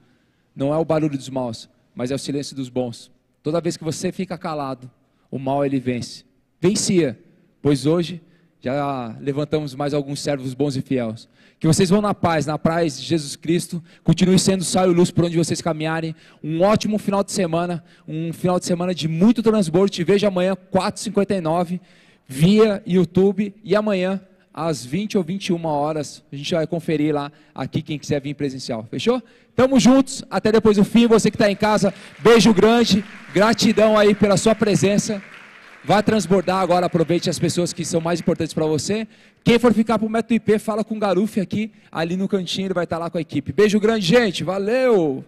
não é o barulho dos maus, mas é o silêncio dos bons. Toda vez que você fica calado, o mal ele vence. Vencia, pois hoje já levantamos mais alguns servos bons e fiéis. Que vocês vão na paz, na paz de Jesus Cristo. Continue sendo sal e luz por onde vocês caminharem. Um ótimo final de semana, um final de semana de muito transbordo. Te vejo amanhã, 4h59, via YouTube. E amanhã, às 20 ou 21 horas. A gente vai conferir lá aqui quem quiser vir presencial. Fechou? Tamo juntos, até depois do fim. Você que está em casa, beijo grande, gratidão aí pela sua presença. Vai transbordar agora, aproveite as pessoas que são mais importantes para você. Quem for ficar para o método IP, fala com o Garuf aqui, ali no cantinho, ele vai estar tá lá com a equipe. Beijo grande, gente, valeu!